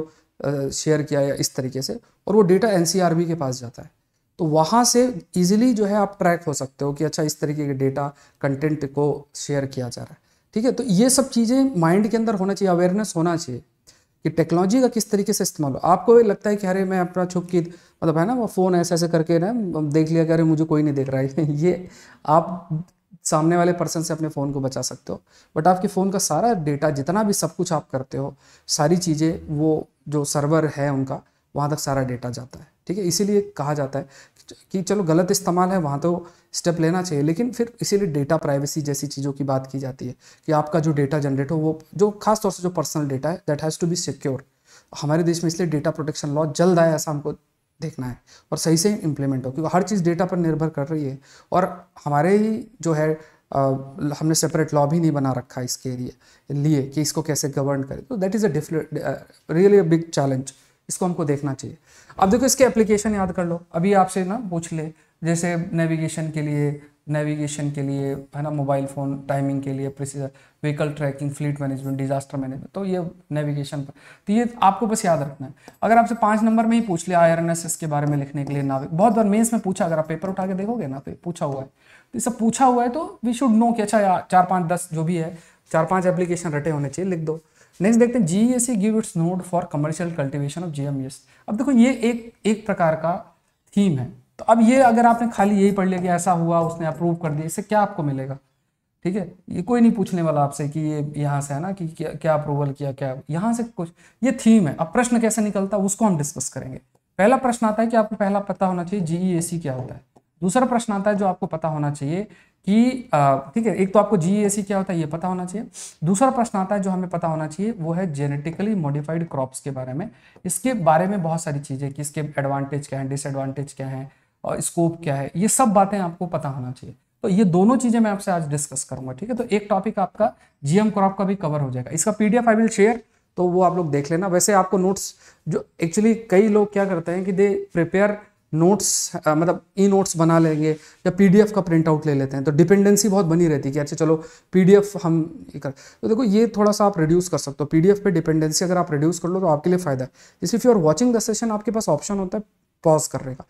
शेयर किया या इस तरीके से और वो डेटा एन के पास जाता है तो वहाँ से ईजिली जो है आप ट्रैक हो सकते हो कि अच्छा इस तरीके के डेटा कंटेंट को शेयर किया जा रहा है ठीक है तो ये सब चीज़ें माइंड के अंदर होना चाहिए अवेयरनेस होना चाहिए कि टेक्नोलॉजी का किस तरीके से इस्तेमाल हो आपको ये लगता है कि अरे मैं अपना छुप की मतलब है ना वो फ़ोन ऐसे ऐसे करके ना देख लिया कि अरे मुझे कोई नहीं देख रहा है *laughs* ये आप सामने वाले पर्सन से अपने फ़ोन को बचा सकते हो बट आपके फ़ोन का सारा डेटा जितना भी सब कुछ आप करते हो सारी चीज़ें वो जो सर्वर है उनका वहाँ तक सारा डेटा जाता है ठीक है इसीलिए कहा जाता है कि चलो गलत इस्तेमाल है वहाँ तो स्टेप लेना चाहिए लेकिन फिर इसीलिए डेटा प्राइवेसी जैसी चीज़ों की बात की जाती है कि आपका जो डेटा जनरेट हो वो जो खास तौर से जो पर्सनल डेटा है that has to be secure हमारे देश में इसलिए डेटा प्रोटेक्शन लॉ जल्द आए ऐसा हमको देखना है और सही से इम्प्लीमेंट हो क्योंकि हर चीज़ डेटा पर निर्भर कर रही है और हमारे ही जो है आ, हमने सेपरेट लॉ भी नहीं बना रखा इसके लिए लिए कि इसको कैसे गवर्न करें तो that is a different really a big challenge इसको हमको देखना चाहिए अब देखो इसके एप्लीकेशन याद कर लो अभी आपसे ना पूछ ले जैसे नेविगेशन के लिए नेविगेशन के लिए है ना मोबाइल फ़ोन टाइमिंग के लिए precision vehicle tracking fleet management disaster management तो ये नेविगेशन पर तो ये आपको बस याद रखना है अगर आपसे पाँच नंबर में ही पूछ लिया आई के बारे में लिखने के लिए नाविक बहुत बार मेन्स में पूछा अगर आप पेपर उठा के देखोगे ना तो पूछा हुआ है तो सब पूछा हुआ है तो वी शुड नो कि अच्छा यार चार पाँच दस जो भी है चार पाँच एप्लीकेशन रटे होने चाहिए लिख दो नेक्स्ट देखते हैं GSC give its nod for commercial cultivation of GMs अब देखो ये एक एक प्रकार का थीम है तो अब ये अगर आपने खाली यही पढ़ लिया कि ऐसा हुआ उसने अप्रूव कर दिया इससे क्या आपको मिलेगा ठीक है ये कोई नहीं पूछने वाला आपसे कि ये यहाँ से है ना कि क्या क्या अप्रूवल किया क्या यहाँ से कुछ ये थीम है अब प्रश्न कैसे निकलता है उसको हम डिस्कस करेंगे पहला प्रश्न आता है कि आपको पहला पता होना चाहिए जीईएसी e e क्या होता है दूसरा प्रश्न आता है जो आपको पता होना चाहिए कि ठीक है एक तो आपको जी क्या होता है ये पता होना चाहिए दूसरा प्रश्न आता है जो हमें पता होना चाहिए वो है जेनेटिकली मॉडिफाइड क्रॉप्स के बारे में इसके बारे में बहुत सारी चीज़ें कि इसके एडवांटेज क्या है डिसएडवांटेज क्या है और स्कोप क्या है ये सब बातें आपको पता होना चाहिए तो ये दोनों चीज़ें मैं आपसे आज डिस्कस करूंगा ठीक है तो एक टॉपिक आपका जीएम क्रॉप का भी कवर हो जाएगा इसका पीडीएफ आई विल शेयर तो वो आप लोग देख लेना वैसे आपको नोट्स जो एक्चुअली कई लोग क्या करते हैं कि दे प्रिपेयर नोट्स uh, मतलब ई नोट्स बना लेंगे या पीडीएफ का प्रिंट आउट ले लेते हैं तो डिपेंडेंसी बहुत बनी रहती है कि अच्छा चलो पीडीएफ हम ये कर तो देखो ये थोड़ा सा आप रिड्यूस कर सकते हो पीडीएफ पे डिपेंडेंसी अगर आप रिड्यूस कर लो तो आपके लिए फ़ायदा है जैसे if you are watching the session आपके पास ऑप्शन होता है पॉज करने का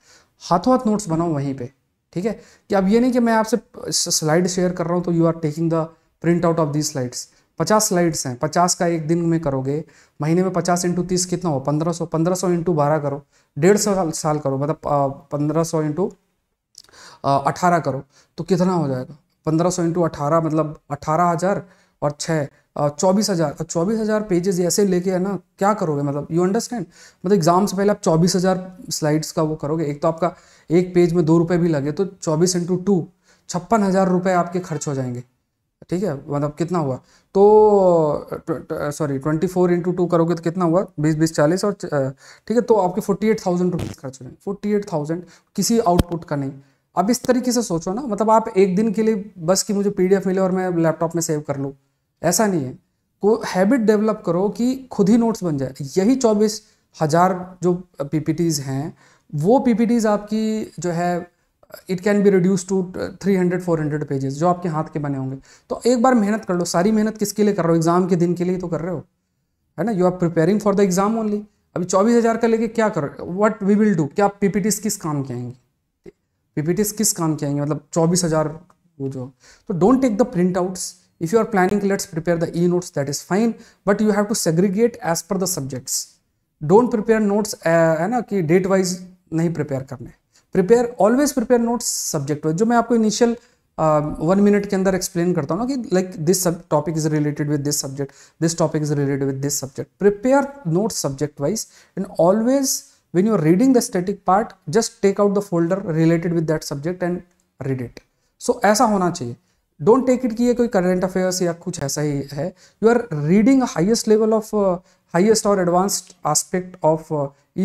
हाथों हाथ नोट्स बनाओ वहीं पर ठीक है कि अब ये नहीं कि मैं आपसे स्लाइड शेयर कर रहा हूँ तो you are taking the print out of the slides पचास स्लाइड्स हैं पचास का एक दिन में करोगे महीने में पचास इंटू तीस कितना हो पंद्रह सौ पंद्रह सौ इंटू बारह करो डेढ़ सौ साल, साल करो मतलब पंद्रह सौ इंटू अठारह करो तो कितना हो जाएगा पंद्रह सौ इंटू अठारह मतलब अठारह हज़ार और छः चौबीस हज़ार चौबीस हज़ार पेजेस ऐसे लेके है ना क्या करोगे मतलब यू अंडरस्टैंड मतलब एग्जाम से पहले आप चौबीस हज़ार स्लाइड्स का वो करोगे एक तो आपका एक पेज में दो रुपये भी लगे तो चौबीस इंटू टू छप्पन हज़ार रुपये आपके खर्च हो जाएंगे ठीक है मतलब कितना हुआ तो sorry twenty four into two करोगे तो कितना हुआ बीस बीस चालीस और ठीक है तो आपके फोर्टी एट थाउजेंड रुपीज़ खर्च हो जाए फोर्टी एट थाउजेंड किसी आउटपुट का नहीं अब इस तरीके से सोचो ना मतलब आप एक दिन के लिए बस कि मुझे पी मिले और मैं लैपटॉप में सेव कर लूँ ऐसा नहीं है को हैबिट डेवलप करो कि खुद ही नोट्स बन जाए यही चौबीस हज़ार जो पी हैं वो पी आपकी जो है it can be reduce to three hundred four hundred pages जो आपके हाथ के बने होंगे तो एक बार मेहनत कर लो सारी मेहनत किसके लिए कर रहे हो एग्ज़ाम के दिन के लिए तो कर रहे हो है ना you are preparing for the exam only अभी चौबीस हज़ार का लेके क्या कर वट वी विल डू क्या पीपीटीज किस काम के आएंगे पीपीटीज किस काम के आएंगे मतलब चौबीस हज़ार वो जो तो don't take the print outs if you are planning let's prepare the e notes that is fine but you have to segregate as per the subjects don't prepare notes है ना कि डेट वाइज नहीं prepare करने prepare always prepare notes subject wise जो मैं आपको initial one minute के अंदर एक्सप्लेन करता हूँ ना कि like this topic is related with this subject this topic is related with this subject prepare note subject wise and always when you are reading the static part just take out the folder related with that subject and read it so ऐसा होना चाहिए don't take it कि ये कोई current affairs या कुछ ऐसा ही है you are reading highest level of highest और advanced aspect of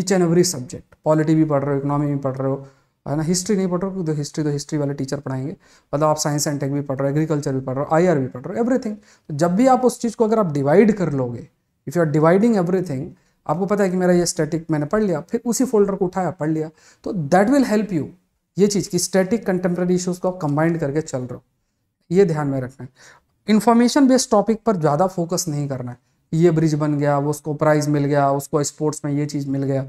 each and every subject polity भी पढ़ रहे हो इकोनॉमी भी पढ़ रहे हो है ना हिस्ट्री नहीं पढ़ रहे हो क्योंकि हिस्ट्री तो हिस्ट्री वाले टीचर पढ़ाएंगे मतलब आप साइंस एंड टेक भी पढ़ रहे हो एग्रीकल्चर भी पढ़ रहे हो आई भी पढ़ रहे हो एवरीथिंग तो जब भी आप उस चीज़ को अगर आप डिवाइड कर लोगे if you are dividing everything आपको पता है कि मेरा ये स्टैटिक मैंने पढ़ लिया फिर उसी फोल्डर को उठाया पढ़ लिया तो दैट विल हेल्प यू ये चीज़ कि स्टैटिक कंटेम्प्रेरी इशूज़ को आप कंबाइंड करके चल रहे हो ये ध्यान में रखना है इन्फॉर्मेशन बेस्ड टॉपिक पर ज़्यादा फोकस नहीं करना है ये ब्रिज बन गया वो उसको प्राइज मिल गया उसको स्पोर्ट्स में ये चीज़ मिल गया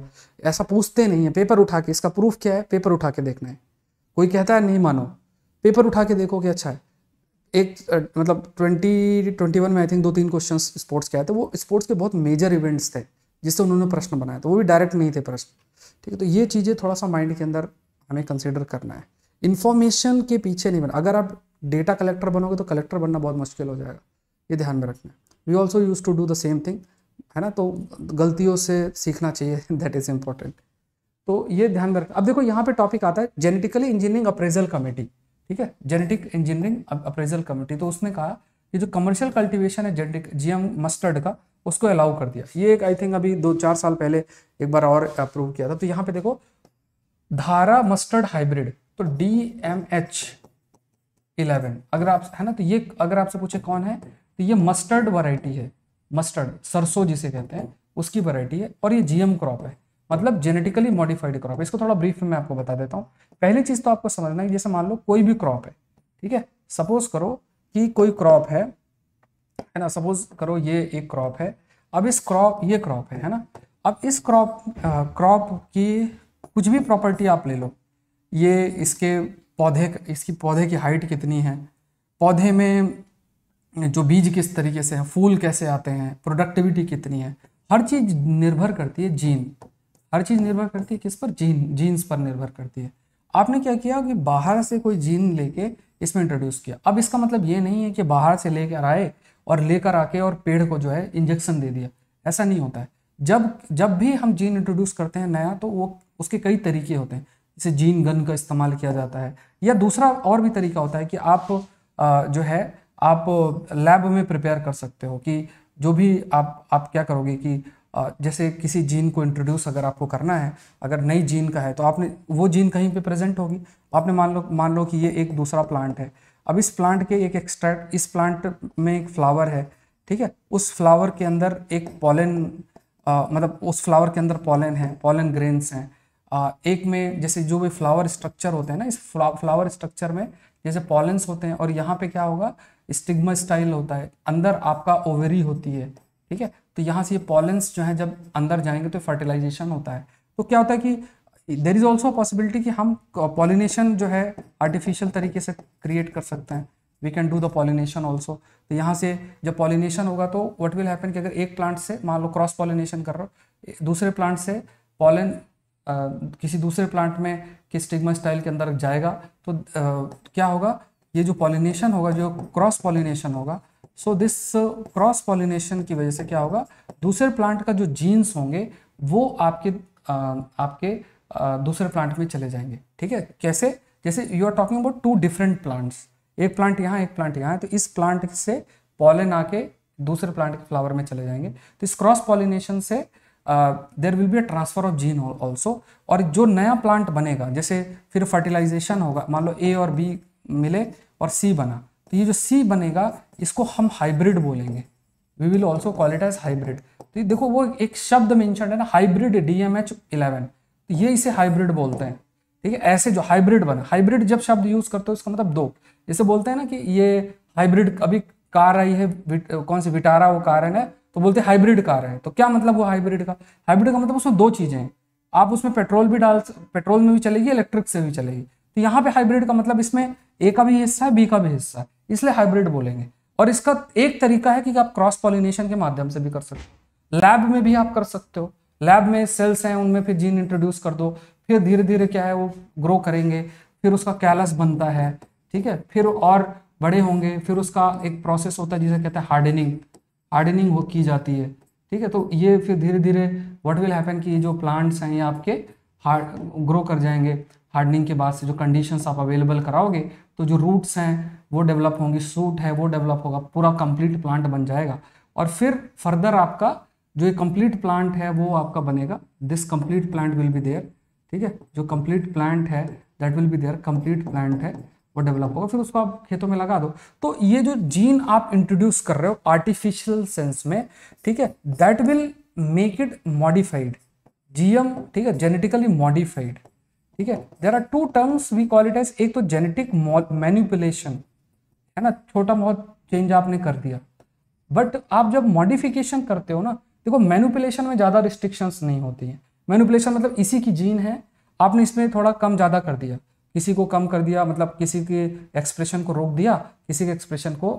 ऐसा पूछते नहीं है पेपर उठा के इसका प्रूफ क्या है पेपर उठा के देखना है कोई कहता है नहीं मानो पेपर उठा के देखो कि अच्छा है एक मतलब ट्वेंटी ट्वेंटी वन में आई थिंक दो तीन क्वेश्चन स्पोर्ट्स के आए थे वो स्पोर्ट्स के बहुत मेजर इवेंट्स थे जिससे उन्होंने प्रश्न बनाया था वो भी डायरेक्ट नहीं थे प्रश्न ठीक है तो ये चीज़ें थोड़ा सा माइंड के अंदर हमें कंसिडर करना है इन्फॉर्मेशन के पीछे नहीं बना अगर आप डेटा कलेक्टर बनोगे तो कलेक्टर बनना बहुत मुश्किल हो जाएगा ये ध्यान में रखना है we also use to do the same thing है ना तो गलतियों से सीखना चाहिए दैट इज़ इम्पॉर्टेंट तो ये ध्यान में रखना अब देखो यहाँ पे टॉपिक आता है जेनेटिकली इंजीनियरिंग अप्रेजल कमेटी ठीक है जेनेटिक इंजीनियरिंग अप्रेजल कमेटी तो उसने कहा ये जो कमर्शियल कल्टिवेशन है जेनेटिक जीएम मस्टर्ड का उसको अलाउ कर दिया ये एक आई थिंक अभी दो चार साल पहले एक बार और अप्रूव किया था तो यहाँ पे देखो धारा मस्टर्ड हाइब्रिड तो डी एम एच इलेवन अगर आप है ना तो ये अगर आपसे पूछे कौन है तो ये मस्टर्ड वैरायटी है मस्टर्ड सरसों जिसे कहते हैं उसकी वैरायटी है और ये जीएम क्रॉप है मतलब जेनेटिकली मॉडिफाइड क्रॉप इसको थोड़ा ब्रीफ में मैं आपको बता देता हूँ पहली चीज़ तो आपको समझना है जैसे मान लो कोई भी क्रॉप है ठीक है सपोज करो कि कोई क्रॉप है है ना सपोज करो ये एक क्रॉप है अब इस क्रॉप ये क्रॉप है है ना अब इस क्रॉप क्रॉप की कुछ भी प्रॉपर्टी आप ले लो ये इसके पौधे इसकी पौधे की हाइट कितनी है पौधे में जो बीज किस तरीके से हैं फूल कैसे आते हैं प्रोडक्टिविटी कितनी है हर चीज़ निर्भर करती है जीन हर चीज़ निर्भर करती है किस पर जीन जीन्स पर निर्भर करती है आपने क्या किया कि बाहर से कोई जीन लेके इसमें इंट्रोड्यूस किया अब इसका मतलब ये नहीं है कि बाहर से लेकर आए और लेकर आके और पेड़ को जो है इंजेक्शन दे दिया ऐसा नहीं होता है जब जब भी हम जीन इंट्रोड्यूस करते हैं नया तो वो उसके कई तरीके होते हैं जैसे जीन गन का इस्तेमाल किया जाता है या दूसरा और भी तरीका होता है कि आप जो है आप लैब में प्रिपेयर कर सकते हो कि जो भी आप आप क्या करोगे कि जैसे किसी जीन को इंट्रोड्यूस अगर आपको करना है अगर नई जीन का है तो आपने वो जीन कहीं पे प्रेजेंट होगी आपने मान लो मान लो कि ये एक दूसरा प्लांट है अब इस प्लांट के एक एक्सट्रैक्ट इस प्लांट में एक फ्लावर है ठीक है उस फ्लावर के अंदर एक पॉलन मतलब उस फ्लावर के अंदर पॉलन है पॉलन ग्रेन्स हैं एक में जैसे जो भी फ्लावर स्ट्रक्चर होते हैं ना इस फ्लावर स्ट्रक्चर में जैसे पॉलेंस होते हैं और यहाँ पे क्या होगा स्टिग्मा स्टाइल होता है अंदर आपका ओवरी होती है ठीक है तो यहाँ से ये पॉलेंस जो है जब अंदर जाएंगे तो फर्टिलाइजेशन होता है तो क्या होता है कि देर इज़ ऑल्सो पॉसिबिलिटी कि हम पॉलिनेशन जो है आर्टिफिशियल तरीके से क्रिएट कर सकते हैं we can do the pollination also तो यहाँ से जब पॉलिनेशन होगा तो वट विल हैपन कि अगर एक प्लांट से मान लो क्रॉस पॉलिनेशन कर रहा हो दूसरे प्लांट से पॉलन किसी दूसरे प्लांट में कि स्टिग्मा स्टाइल के अंदर जाएगा तो आ, क्या होगा ये जो पॉलिनेशन होगा जो क्रॉस पॉलिनेशन होगा सो दिस क्रॉस पॉलिनेशन की वजह से क्या होगा दूसरे प्लांट का जो जीन्स होंगे वो आपके आ, uh, आपके आ, uh, दूसरे प्लांट में चले जाएंगे ठीक है कैसे जैसे you are talking about two different plants एक प्लांट यहाँ एक प्लांट यहाँ तो इस प्लांट से पॉलन आके दूसरे प्लांट के फ्लावर में चले जाएंगे तो इस क्रॉस पॉलिनेशन से there will be a transfer of gene also और जो नया प्लांट बनेगा जैसे फिर फर्टिलाइजेशन होगा मान लो ए और बी मिले और सी बना तो ये जो सी बनेगा इसको हम हाइब्रिड बोलेंगे we will also call it as hybrid तो ये देखो वो एक शब्द मैंशन है ना hybrid D M H eleven तो ये इसे हाइब्रिड बोलते हैं ठीक है ऐसे जो हाइब्रिड बना हाइब्रिड जब शब्द यूज करते हो इसका मतलब दो जैसे बोलते हैं ना कि ये हाइब्रिड अभी कार आई है कौन सी विटारा वो कार है तो बोलते हैं हाइब्रिड कार है तो क्या मतलब वो हाइब्रिड का हाइब्रिड का मतलब उसमें दो चीजें हैं आप उसमें पेट्रोल भी डाल पेट्रोल में भी चलेगी इलेक्ट्रिक से भी चलेगी तो यहाँ पे हाइब्रिड का मतलब इसमें ए का भी हिस्सा है बी का भी हिस्सा है इसलिए हाइब्रिड बोलेंगे और इसका एक तरीका है कि आप क्रॉस पॉलिनेशन के माध्यम से भी कर सकते हो लैब में भी आप कर सकते हो लैब में सेल्स हैं उनमें फिर जीन इंट्रोड्यूस कर दो फिर धीरे धीरे क्या है वो ग्रो करेंगे फिर उसका कैलस बनता है ठीक है फिर और बड़े होंगे फिर उसका एक प्रोसेस होता है जिसे कहते हैं हार्डनिंग हार्डनिंग वो की जाती है ठीक है तो ये फिर धीरे धीरे व्हाट विल हैपन कि ये जो प्लांट्स हैं ये आपके हार्ड ग्रो कर जाएंगे हार्डनिंग के बाद से जो कंडीशंस आप अवेलेबल कराओगे तो जो रूट्स हैं वो डेवलप होंगी सूट है वो डेवलप होगा पूरा कंप्लीट प्लांट बन जाएगा और फिर फर्दर आपका जो ये कंप्लीट प्लांट है वो आपका बनेगा this complete plant will be there ठीक है जो कंप्लीट प्लांट है that will be there complete plant है वो डेवलप होगा फिर उसको आप खेतों में लगा दो तो ये जो जीन आप इंट्रोड्यूस कर रहे हो आर्टिफिशियल सेंस में ठीक है that will make it modified GM ठीक है जेनेटिकली मॉडिफाइड ठीक है there are two terms we call it as एक तो जेनेटिक मैन्युपुलेशन है ना छोटा बहुत चेंज आपने कर दिया बट आप जब मॉडिफिकेशन करते हो ना देखो मैनुपुलेशन में ज़्यादा रिस्ट्रिक्शंस नहीं होती हैं मैनुपुलेशन मतलब इसी की जीन है आपने इसमें थोड़ा कम ज़्यादा कर दिया किसी को कम कर दिया मतलब किसी के एक्सप्रेशन को रोक दिया किसी के एक्सप्रेशन को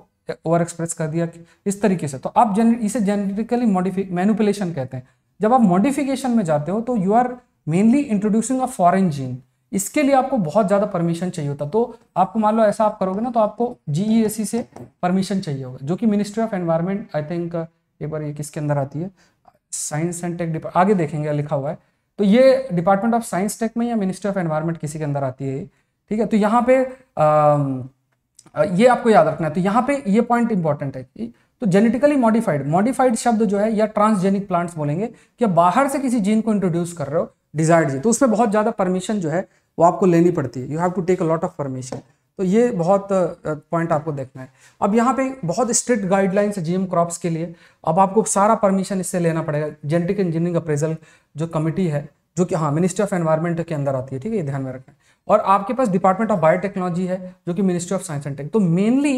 ओवर एक्सप्रेस कर दिया इस तरीके से तो आप जन, इसे जेनेटिकली मॉडिफिक मैनुपुलेशन कहते हैं जब आप मॉडिफिकेशन में जाते हो तो you are mainly introducing a foreign gene इसके लिए आपको बहुत ज़्यादा परमिशन चाहिए होता तो आपको मान लो ऐसा आप करोगे ना तो आपको जी e से परमिशन चाहिए होगा जो कि ministry of environment I think एक बार ये किसके अंदर आती है साइंस एंड टेक डिपार्ट आगे देखेंगे लिखा हुआ है तो ये डिपार्टमेंट ऑफ साइंस टेक में या मिनिस्ट्री ऑफ एनवायरमेंट किसी के अंदर आती है ठीक है तो यहाँ पे आ, ये आपको याद रखना है तो यहाँ पे ये पॉइंट इंपॉर्टेंट है तो जेनेटिकली मॉडिफाइड मॉडिफाइड शब्द जो है या ट्रांसजेनिक प्लांट्स बोलेंगे कि बाहर से किसी जीन को इंट्रोड्यूस कर रहे हो डिजायर्ड जी तो उसमें बहुत ज़्यादा परमिशन जो है वो आपको लेनी पड़ती है you have to take a lot of permission तो ये बहुत पॉइंट आपको देखना है अब यहाँ पे बहुत स्ट्रिक्ट गाइडलाइंस है जीएम क्रॉप्स के लिए अब आपको सारा परमिशन इससे लेना पड़ेगा जेनेटिक इंजीनियरिंग अप्रेजल जो कमिटी है जो कि हाँ मिनिस्ट्री ऑफ एनवायरमेंट के अंदर आती है ठीक है ये ध्यान में रखें और आपके पास डिपार्टमेंट ऑफ बायोटेक्नोलॉजी है जो कि ministry of science and tech तो मेनली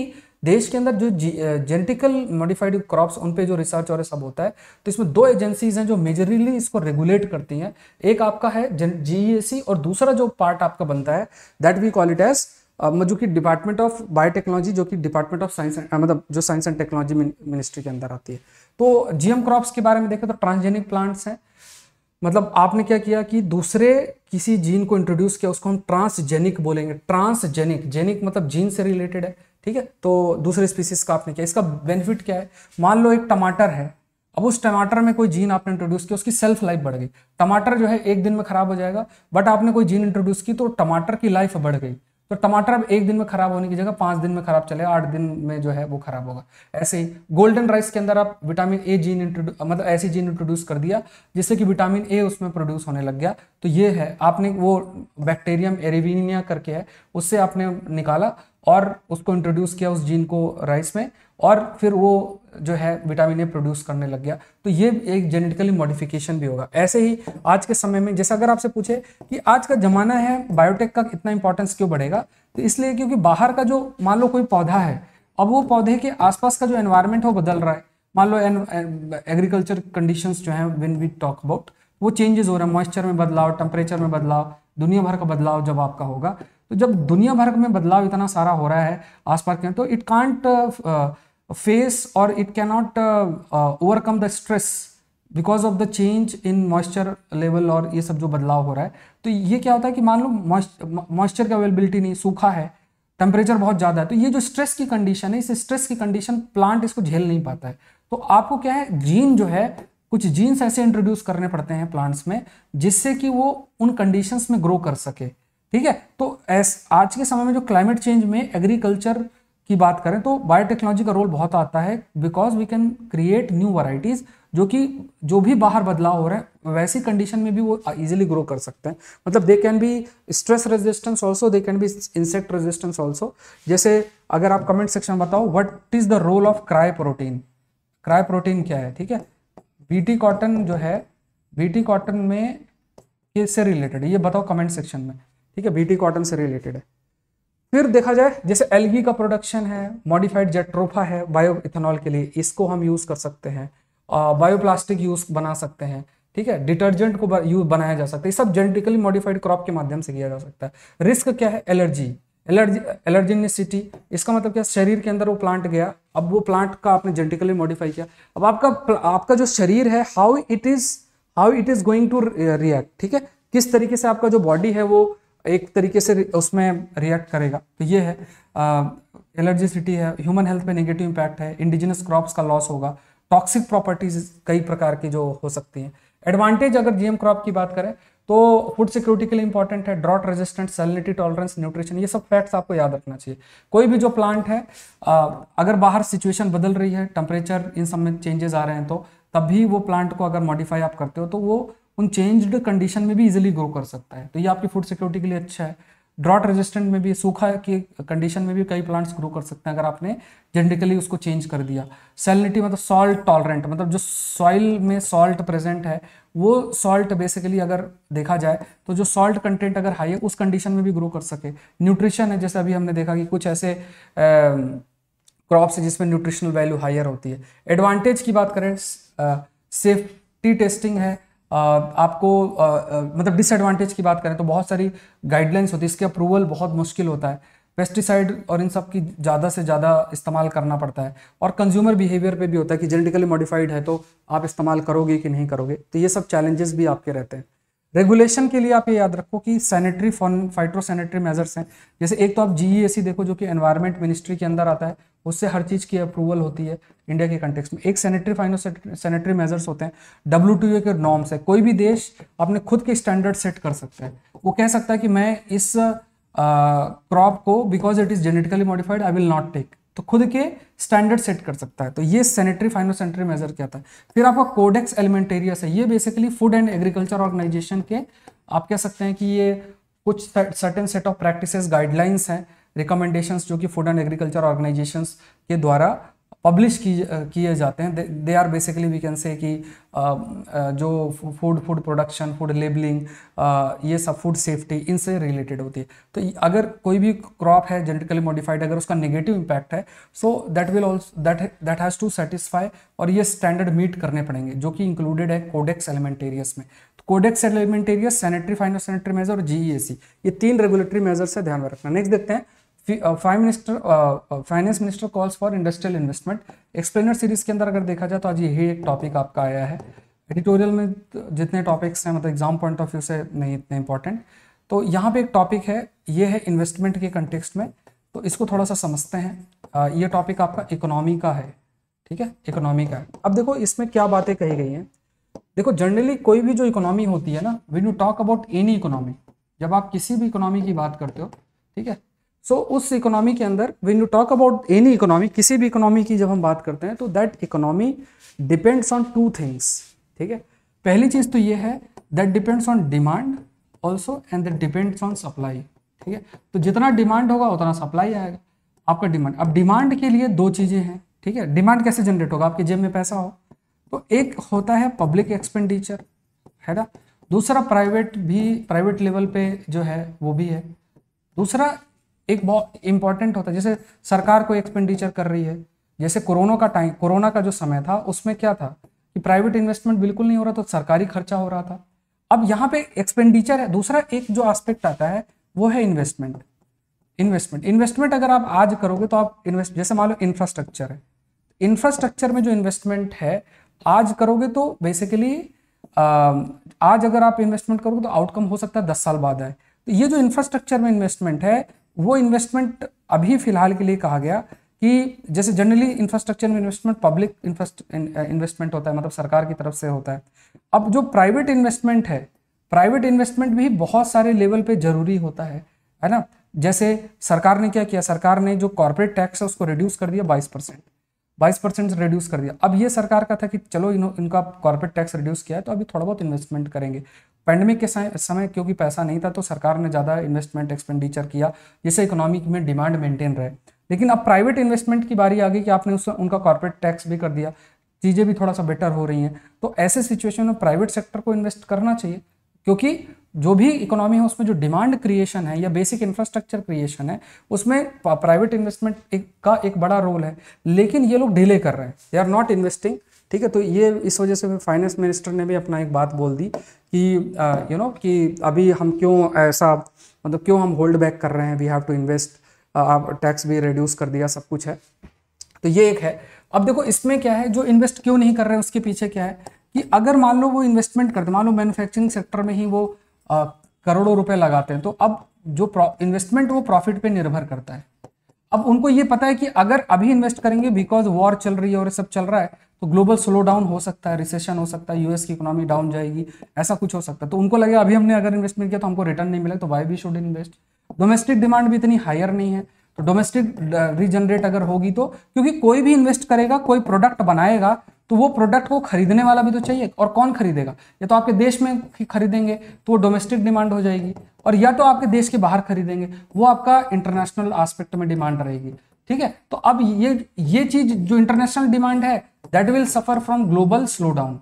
देश के अंदर जो जेनेटिकल मॉडिफाइड क्रॉप्स उन पे जो रिसर्च और सब होता है तो इसमें दो एजेंसीज हैं जो मेजरली इसको रेगुलेट करती हैं एक आपका है जीएसी e e और दूसरा जो पार्ट आपका बनता है that we call it as जो कि डिपार्टमेंट ऑफ बायोटेक्नोलॉजी जो कि डिपार्टमेंट ऑफ साइंस मतलब जो साइंस एंड टेक्नोलॉजी मिनिस्ट्री के अंदर आती है तो जीएम क्रॉप्स के बारे में देखें तो ट्रांसजेनिक प्लांट्स हैं मतलब आपने क्या किया कि दूसरे किसी जीन को इंट्रोड्यूस किया उसको हम ट्रांसजेनिक बोलेंगे ट्रांसजेनिक जेनिक मतलब जीन से रिलेटेड है ठीक है तो दूसरे स्पीसीज का आपने किया इसका बेनिफिट क्या है मान लो एक टमाटर है अब उस टमाटर में कोई जीन आपने इंट्रोड्यूस किया उसकी सेल्फ लाइफ बढ़ गई टमाटर जो है एक दिन में खराब हो जाएगा बट आपने कोई जीन इंट्रोड्यूस की तो टमाटर की लाइफ बढ़ गई तो टमाटर अब एक दिन में खराब होने की जगह पांच दिन में खराब चले आठ दिन में जो है वो खराब होगा ऐसे ही गोल्डन राइस के अंदर आप विटामिन ए जीन इंट्रोड्यू मतलब ऐसी जीन इंट्रोड्यूस कर दिया जिससे कि विटामिन ए उसमें प्रोड्यूस होने लग गया तो ये है आपने वो बैक्टेरियम एरेविनिया करके है उससे आपने निकाला और उसको इंट्रोड्यूस किया उस जीन को राइस में और फिर वो जो है विटामिन ए प्रोड्यूस करने लग गया तो ये एक जेनेटिकली मॉडिफिकेशन भी होगा ऐसे ही आज के समय में जैसे अगर आपसे पूछे कि आज का ज़माना है बायोटेक का इतना इंपॉर्टेंस क्यों बढ़ेगा तो इसलिए क्योंकि बाहर का जो मान लो कोई पौधा है अब वो पौधे के आसपास का जो एनवायरमेंट है वो बदल रहा है मान लो एग्रीकल्चर कंडीशन जो है वेन वी टॉक अबाउट वो चेंजेस हो रहे हैं मॉइस्चर में बदलाव टेम्परेचर में बदलाव दुनिया भर का बदलाव जब आपका होगा तो जब दुनिया भर में बदलाव इतना सारा हो रहा है आसपास के तो it can't face or it cannot uh, uh, overcome the stress because of the change in moisture level और ये सब जो बदलाव हो रहा है तो ये क्या होता है कि मान लो मॉइस्चर की अवेलेबिलिटी नहीं सूखा है टेम्परेचर बहुत ज़्यादा है तो ये जो स्ट्रेस की कंडीशन है इस स्ट्रेस की कंडीशन प्लांट इसको झेल नहीं पाता है तो आपको क्या है जीन जो है कुछ जीन्स ऐसे इंट्रोड्यूस करने पड़ते हैं प्लांट्स में जिससे कि वो उन कंडीशंस में ग्रो कर सके ठीक है तो ऐस आज के समय में जो क्लाइमेट चेंज में एग्रीकल्चर की बात करें तो बायोटेक्नोलॉजी का रोल बहुत आता है because we can create new varieties जो कि जो भी बाहर बदलाव हो रहे हैं वैसी कंडीशन में भी वो इजीली ग्रो कर सकते हैं मतलब they can be stress resistance also they can be insect resistance also जैसे अगर आप कमेंट सेक्शन में बताओ what is the role of cry protein cry protein क्या है ठीक है बीटी कॉटन जो है बीटी कॉटन में इससे रिलेटेड है ये बताओ कमेंट सेक्शन में ठीक है बीटी कॉटन से रिलेटेड है फिर देखा जाए जैसे एलगी का प्रोडक्शन है मॉडिफाइड जेट्रोफा है बायो इथेनॉल के लिए इसको हम यूज़ कर सकते हैं बायोप्लास्टिक यूज बना सकते हैं ठीक है डिटर्जेंट को यूज बनाया जा सकता है सब जेनेटिकली मॉडिफाइड क्रॉप के माध्यम से किया जा सकता है रिस्क क्या है एलर्जी एलर्जी एलर्जिनिसिटी इसका मतलब क्या शरीर के अंदर वो प्लांट गया अब वो प्लांट का आपने जेनेटिकली मॉडिफाई किया अब आपका आपका जो शरीर है how it is how it is going to react ठीक है किस तरीके से आपका जो बॉडी है वो एक तरीके से उसमें रिएक्ट करेगा तो ये है एलर्जिसिटी है ह्यूमन हेल्थ पे नेगेटिव इम्पैक्ट है इंडिजिनस क्रॉप्स का लॉस होगा टॉक्सिक प्रॉपर्टीज कई प्रकार की जो हो सकती हैं एडवांटेज अगर जीएम क्रॉप की बात करें तो फूड सिक्योरिटी के लिए इंपॉर्टेंट है drought resistant salinity tolerance nutrition ये सब फैक्ट्स आपको याद रखना चाहिए कोई भी जो प्लांट है अगर बाहर सिचुएशन बदल रही है टेम्परेचर इन सब में चेंजेस आ रहे हैं तो तभी वो प्लांट को अगर मॉडिफाई आप करते हो तो वो उन चेंज्ड कंडीशन में भी इजिली ग्रो कर सकता है तो ये आपकी फूड सिक्योरिटी के लिए अच्छा है ड्रॉट रेजिस्टेंट में भी सूखा की कंडीशन में भी कई प्लांट्स ग्रो कर सकते हैं अगर आपने जेनेटिकली उसको चेंज कर दिया सेलिनिटी मतलब सॉल्ट टॉलरेंट मतलब जो सॉइल में सॉल्ट प्रेजेंट है वो सॉल्ट बेसिकली अगर देखा जाए तो जो सॉल्ट कंटेंट अगर हाई है उस कंडीशन में भी ग्रो कर सके न्यूट्रिशन है जैसे अभी हमने देखा कि कुछ ऐसे क्रॉप्स है जिसमें न्यूट्रिशनल वैल्यू हायर होती है एडवांटेज की बात करें सेफ्टी टेस्टिंग है आपको आ, मतलब डिसएडवांटेज की बात करें तो बहुत सारी गाइडलाइंस होती है इसके अप्रूवल बहुत मुश्किल होता है पेस्टिसाइड और इन सब की ज़्यादा से ज़्यादा इस्तेमाल करना पड़ता है और कंज्यूमर बिहेवियर पे भी होता है कि जेनेटिकली मॉडिफाइड है तो आप इस्तेमाल करोगे कि नहीं करोगे तो ये सब चैलेंजेस भी आपके रहते हैं रेगुलेशन के लिए आप ये याद रखो कि सैनिटरी फाइट्रोसैनिटरी मेजर्स हैं जैसे एक तो आप जीईएसी e देखो जो कि एनवायरमेंट मिनिस्ट्री के अंदर आता है उससे हर चीज़ की अप्रूवल होती है इंडिया के कंटेक्स में एक सैनिटरी फाइनो सैनिटरी मेजर्स होते हैं डब्ल्यू के नॉर्म्स है कोई भी देश अपने खुद के स्टैंडर्ड सेट कर सकता है वो कह सकता है कि मैं इस क्रॉप को because it is genetically modified I will not take तो खुद के स्टैंडर्ड सेट कर सकता है तो ये सैनिटरी फाइनोसेंट्री मेजर क्या था फिर आपका कोडेक्स एलिमेंटेरियस है ये basically food and agriculture organization के आप कह सकते हैं कि ये कुछ certain set of practices guidelines हैं रिकमेंडेशंस जो कि फूड एंड एग्रीकल्चर ऑर्गेनाइजेशंस के द्वारा पब्लिश किए जाते हैं they are basically we can say कि जो food food production food labelling ये सब फूड सेफ्टी इनसे रिलेटेड होती है तो अगर कोई भी क्रॉप है जेनेटिकली मॉडिफाइड अगर उसका नेगेटिव इम्पैक्ट है so that will also that that has to satisfy और ये स्टैंडर्ड मीट करने पड़ेंगे जो कि इंक्लूडेड है कोडेक्स एलिमेंटेरियस में codex alimentarius sanitary phyto sanitary measure और जी e ये तीन रेगुलेटरी मेजर्स है ध्यान में रखना नेक्स्ट देखते हैं five minister finance minister calls for industrial investment explainer series के अंदर अगर देखा जाए तो आज यही एक टॉपिक आपका आया है एडिटोरियल में तो जितने टॉपिक्स हैं मतलब एग्जाम पॉइंट ऑफ व्यू से नहीं इतने इंपॉर्टेंट तो यहाँ पे एक टॉपिक है ये है इन्वेस्टमेंट के कंटेक्सट में तो इसको थोड़ा सा समझते हैं uh, ये टॉपिक आपका इकोनॉमी का है ठीक है इकोनॉमी का है अब देखो इसमें क्या बातें कही गई हैं देखो जनरली कोई भी जो इकोनॉमी होती है ना when you talk about any economy जब आप किसी भी इकोनॉमी की बात करते हो ठीक है सो so, उस इकोनॉमी के अंदर when you talk about any economy किसी भी इकोनॉमी की जब हम बात करते हैं तो that economy depends on two things ठीक है पहली चीज़ तो ये है that depends on demand also and that depends on supply ठीक है तो जितना डिमांड होगा उतना सप्लाई आएगा आपका डिमांड अब डिमांड के लिए दो चीज़ें हैं ठीक है डिमांड कैसे जनरेट होगा आपके जेब में पैसा हो तो एक होता है पब्लिक एक्सपेंडिचर है ना दूसरा प्राइवेट भी प्राइवेट लेवल पे जो है वो भी है दूसरा एक बहुत इंपॉर्टेंट होता है जैसे सरकार कोई एक्सपेंडिचर कर रही है जैसे कोरोना का टाइम कोरोना का जो समय था उसमें क्या था कि प्राइवेट इन्वेस्टमेंट बिल्कुल नहीं हो रहा तो सरकारी खर्चा हो रहा था अब यहाँ पे एक्सपेंडिचर है दूसरा एक जो आस्पेक्ट आता है वो है इन्वेस्टमेंट इन्वेस्टमेंट इन्वेस्टमेंट अगर आप आज करोगे तो आप इन्वेस्ट जैसे मान लो इंफ्रास्ट्रक्चर है इंफ्रास्ट्रक्चर में जो इन्वेस्टमेंट है आज करोगे तो बेसिकली आज अगर आप इन्वेस्टमेंट करोगे तो आउटकम हो सकता है दस साल बाद आए तो ये जो इंफ्रास्ट्रक्चर में इन्वेस्टमेंट है वो इन्वेस्टमेंट अभी फिलहाल के लिए कहा गया कि जैसे जनरली इंफ्रास्ट्रक्चर में इन्वेस्टमेंट पब्लिक इन्वेस्टमेंट होता है मतलब सरकार की तरफ से होता है अब जो प्राइवेट इन्वेस्टमेंट है प्राइवेट इन्वेस्टमेंट भी बहुत सारे लेवल पे जरूरी होता है है ना जैसे सरकार ने क्या किया सरकार ने जो कॉरपोरेट टैक्स है उसको रिड्यूस कर दिया बाईस परसेंट बाईस परसेंट रिड्यूस कर दिया अब ये सरकार का था कि चलो इन, इनका कॉर्पोरेट टैक्स रिड्यूस किया है तो अभी थोड़ा बहुत इन्वेस्टमेंट करेंगे पैंडमिक के समय क्योंकि पैसा नहीं था तो सरकार ने ज़्यादा इन्वेस्टमेंट एक्सपेंडिचर किया जिससे इकोनॉमिक में डिमांड मेंटेन रहे लेकिन अब प्राइवेट इन्वेस्टमेंट की बारी आ गई कि आपने उस उनका कॉर्पोरेट टैक्स भी कर दिया चीज़ें भी थोड़ा सा बेटर हो रही हैं तो ऐसे सिचुएशन में प्राइवेट सेक्टर को इन्वेस्ट करना चाहिए क्योंकि जो भी इकोनॉमी है उसमें जो डिमांड क्रिएशन है या बेसिक इंफ्रास्ट्रक्चर क्रिएशन है उसमें प्राइवेट इन्वेस्टमेंट का एक बड़ा रोल है लेकिन ये लोग डिले कर रहे हैं दे आर नॉट इन्वेस्टिंग ठीक है तो ये इस वजह से फाइनेंस मिनिस्टर ने भी अपना एक बात बोल दी कि यू नो कि अभी हम क्यों ऐसा मतलब क्यों हम होल्ड बैक कर रहे हैं we have to invest tax भी रिड्यूस कर दिया सब कुछ है तो ये एक है अब देखो इसमें क्या है जो इन्वेस्ट क्यों नहीं कर रहे हैं उसके पीछे क्या है कि अगर मान लो वो इन्वेस्टमेंट करते मान लो मैन्युफैक्चरिंग सेक्टर में ही वो करोड़ों रुपए लगाते हैं तो अब जो इन्वेस्टमेंट वो प्रॉफिट पे निर्भर करता है अब उनको ये पता है कि अगर अभी इन्वेस्ट करेंगे बिकॉज वॉर चल रही है और सब चल रहा है तो ग्लोबल स्लो डाउन हो सकता है रिसेशन हो सकता है यूएस की इकोनॉमी डाउन जाएगी ऐसा कुछ हो सकता है तो उनको लगे अभी हमने अगर इन्वेस्टमेंट किया तो हमको रिटर्न नहीं मिला तो why we should invest domestic demand भी इतनी हायर नहीं है तो डोमेस्टिक रीजनरेट uh, अगर होगी तो क्योंकि कोई भी इन्वेस्ट करेगा कोई प्रोडक्ट बनाएगा तो वो प्रोडक्ट को खरीदने वाला भी तो चाहिए और कौन खरीदेगा या तो आपके देश में खरीदेंगे तो वो डोमेस्टिक डिमांड हो जाएगी और या तो आपके देश के बाहर खरीदेंगे वो आपका इंटरनेशनल आस्पेक्ट में डिमांड रहेगी ठीक है तो अब ये ये चीज जो इंटरनेशनल डिमांड है that will suffer from global slow down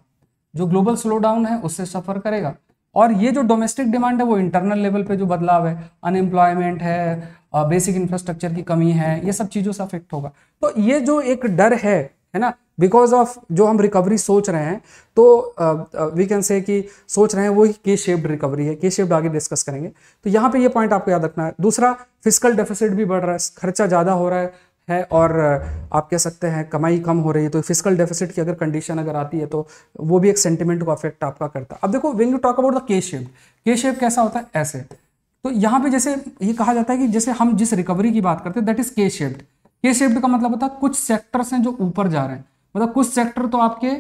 जो ग्लोबल स्लो डाउन है उससे सफर करेगा और ये जो डोमेस्टिक डिमांड है वो इंटरनल लेवल पे जो बदलाव है अनएम्प्लॉयमेंट है बेसिक इंफ्रास्ट्रक्चर की कमी है ये सब चीज़ों से अफेक्ट होगा तो ये जो एक डर है है ना बिकॉज ऑफ जो हम रिकवरी सोच रहे हैं तो वी कैन से कि सोच रहे हैं वो के शेप्ड रिकवरी है के शेप्ड आगे डिस्कस करेंगे तो यहाँ पे ये पॉइंट आपको याद रखना है दूसरा फिजिकल डेफिसिट भी बढ़ रहा है खर्चा ज़्यादा हो रहा है है और आप कह सकते हैं कमाई कम हो रही है तो फिजिकल डेफिसिट की अगर कंडीशन अगर आती है तो वो भी एक सेंटिमेंट को अफेक्ट आपका करता है अब देखो when you talk about the K shape K shape कैसा होता है ऐसे तो यहाँ पे जैसे ये कहा जाता है कि जैसे हम जिस रिकवरी की बात करते हैं that is K shaped K shaped का मतलब होता है कुछ सेक्टर्स हैं जो ऊपर जा रहे हैं मतलब कुछ सेक्टर तो आपके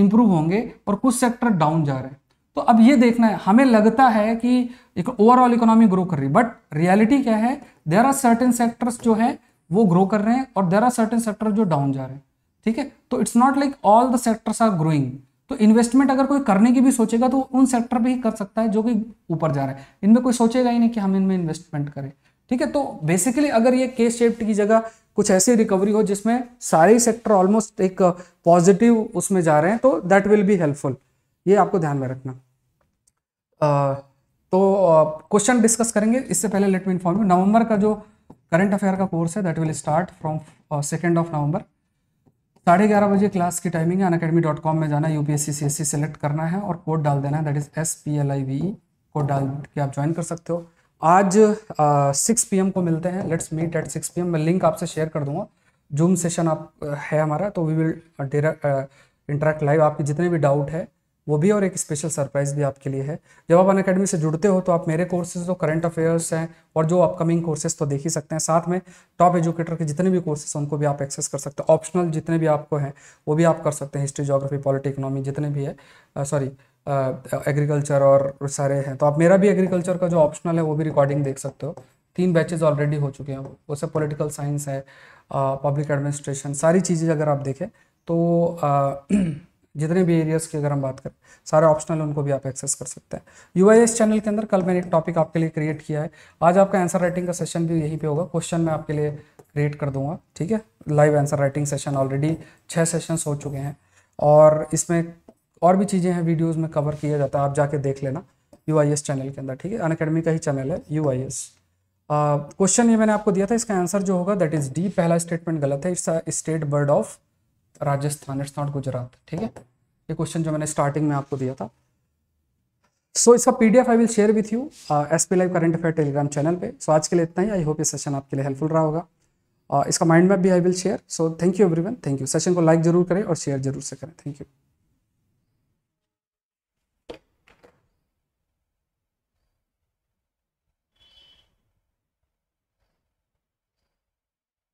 इंप्रूव होंगे और कुछ सेक्टर डाउन जा रहे हैं तो अब ये देखना है हमें लगता है कि एक ओवरऑल इकोनॉमी ग्रो कर रही है बट रियलिटी क्या है देर आर सर्टेन सेक्टर्स जो है वो ग्रो कर रहे हैं और देर आर सर्टेन सेक्टर जो डाउन जा रहे हैं ठीक है तो it's not like all the sectors are growing तो इन्वेस्टमेंट अगर कोई करने की भी सोचेगा तो उन सेक्टर पर ही कर सकता है जो कि ऊपर जा रहा है इनमें कोई सोचेगा ही नहीं कि हम इनमें इन्वेस्टमेंट करें ठीक है तो बेसिकली अगर ये के शेप्ड की जगह कुछ ऐसी रिकवरी हो जिसमें सारे सेक्टर ऑलमोस्ट एक पॉजिटिव उसमें जा रहे हैं तो दैट विल बी हेल्पफुल ये आपको ध्यान में रखना uh, तो क्वेश्चन uh, डिस्कस करेंगे इससे पहले let me inform you November का जो करंट अफेयर का कोर्स है that will start from second of November साढ़े ग्यारह बजे क्लास की टाइमिंग है अनकेडमी डॉट कॉम में जाना U P S C S C select करना है और कोड डाल देना है that is S P L I V E code डाल के आप ज्वाइन कर सकते हो आज सिक्स पी को मिलते हैं let's meet at six P मैं लिंक आपसे शेयर कर दूंगा जूम सेशन आप है हमारा तो वी विल इंटरेक्ट लाइव आपके जितने भी डाउट है वो भी और एक स्पेशल सरप्राइज भी आपके लिए है जब आप अन अकेडमी से जुड़ते हो तो आप मेरे कोर्सेज तो करंट अफेयर्स हैं और जो अपकमिंग कोर्सेज तो देख ही सकते हैं साथ में टॉप एजुकेटर के जितने भी कोर्सेज हैं उनको भी आप एक्सेस कर सकते हैं ऑप्शनल जितने भी आपको हैं वो भी आप कर सकते हैं हिस्ट्री जोग्राफी पॉलिटी इकोनॉमी जितने भी है सॉरी uh, एग्रीकल्चर और सारे हैं तो आप मेरा भी एग्रीकल्चर का जो ऑप्शनल है वो भी रिकॉर्डिंग देख सकते हो तीन बैचेज ऑलरेडी हो चुके हैं वो सब पोलिटिकल साइंस है पब्लिक एडमिनिस्ट्रेशन सारी चीज़ें अगर आप देखें तो आ, *clears throat* जितने भी एरियाज़ की अगर हम बात करें सारे ऑप्शनल उनको भी आप एक्सेस कर सकते हैं यू चैनल के अंदर कल मैंने एक टॉपिक आपके लिए क्रिएट किया है आज आपका आंसर राइटिंग का सेशन भी यहीं पे होगा क्वेश्चन मैं आपके लिए क्रिएट कर दूंगा ठीक है live answer writing session already छः सेशन हो चुके हैं और इसमें और भी चीज़ें हैं वीडियोज़ में कवर किया जाता है आप जाके देख लेना यू चैनल के अंदर ठीक है अनकेडमी का ही चैनल है यू क्वेश्चन uh, ये मैंने आपको दिया था इसका आंसर जो होगा दैट इज डी पहला स्टेटमेंट गलत है it's state bird of Rajasthan it's not Gujarat ठीक है ये क्वेश्चन जो मैंने स्टार्टिंग में आपको दिया था सो so, इसका PDF I will share with you S P live current affair Telegram channel पे सो so, आज के लिए इतना ही आई होप ये सेशन आपके लिए हेल्पफुल रहा होगा uh, इसका माइंड मैप भी I will share so thank you every thank you session को लाइक जरूर करें और शेयर जरूर से करें थैंक यू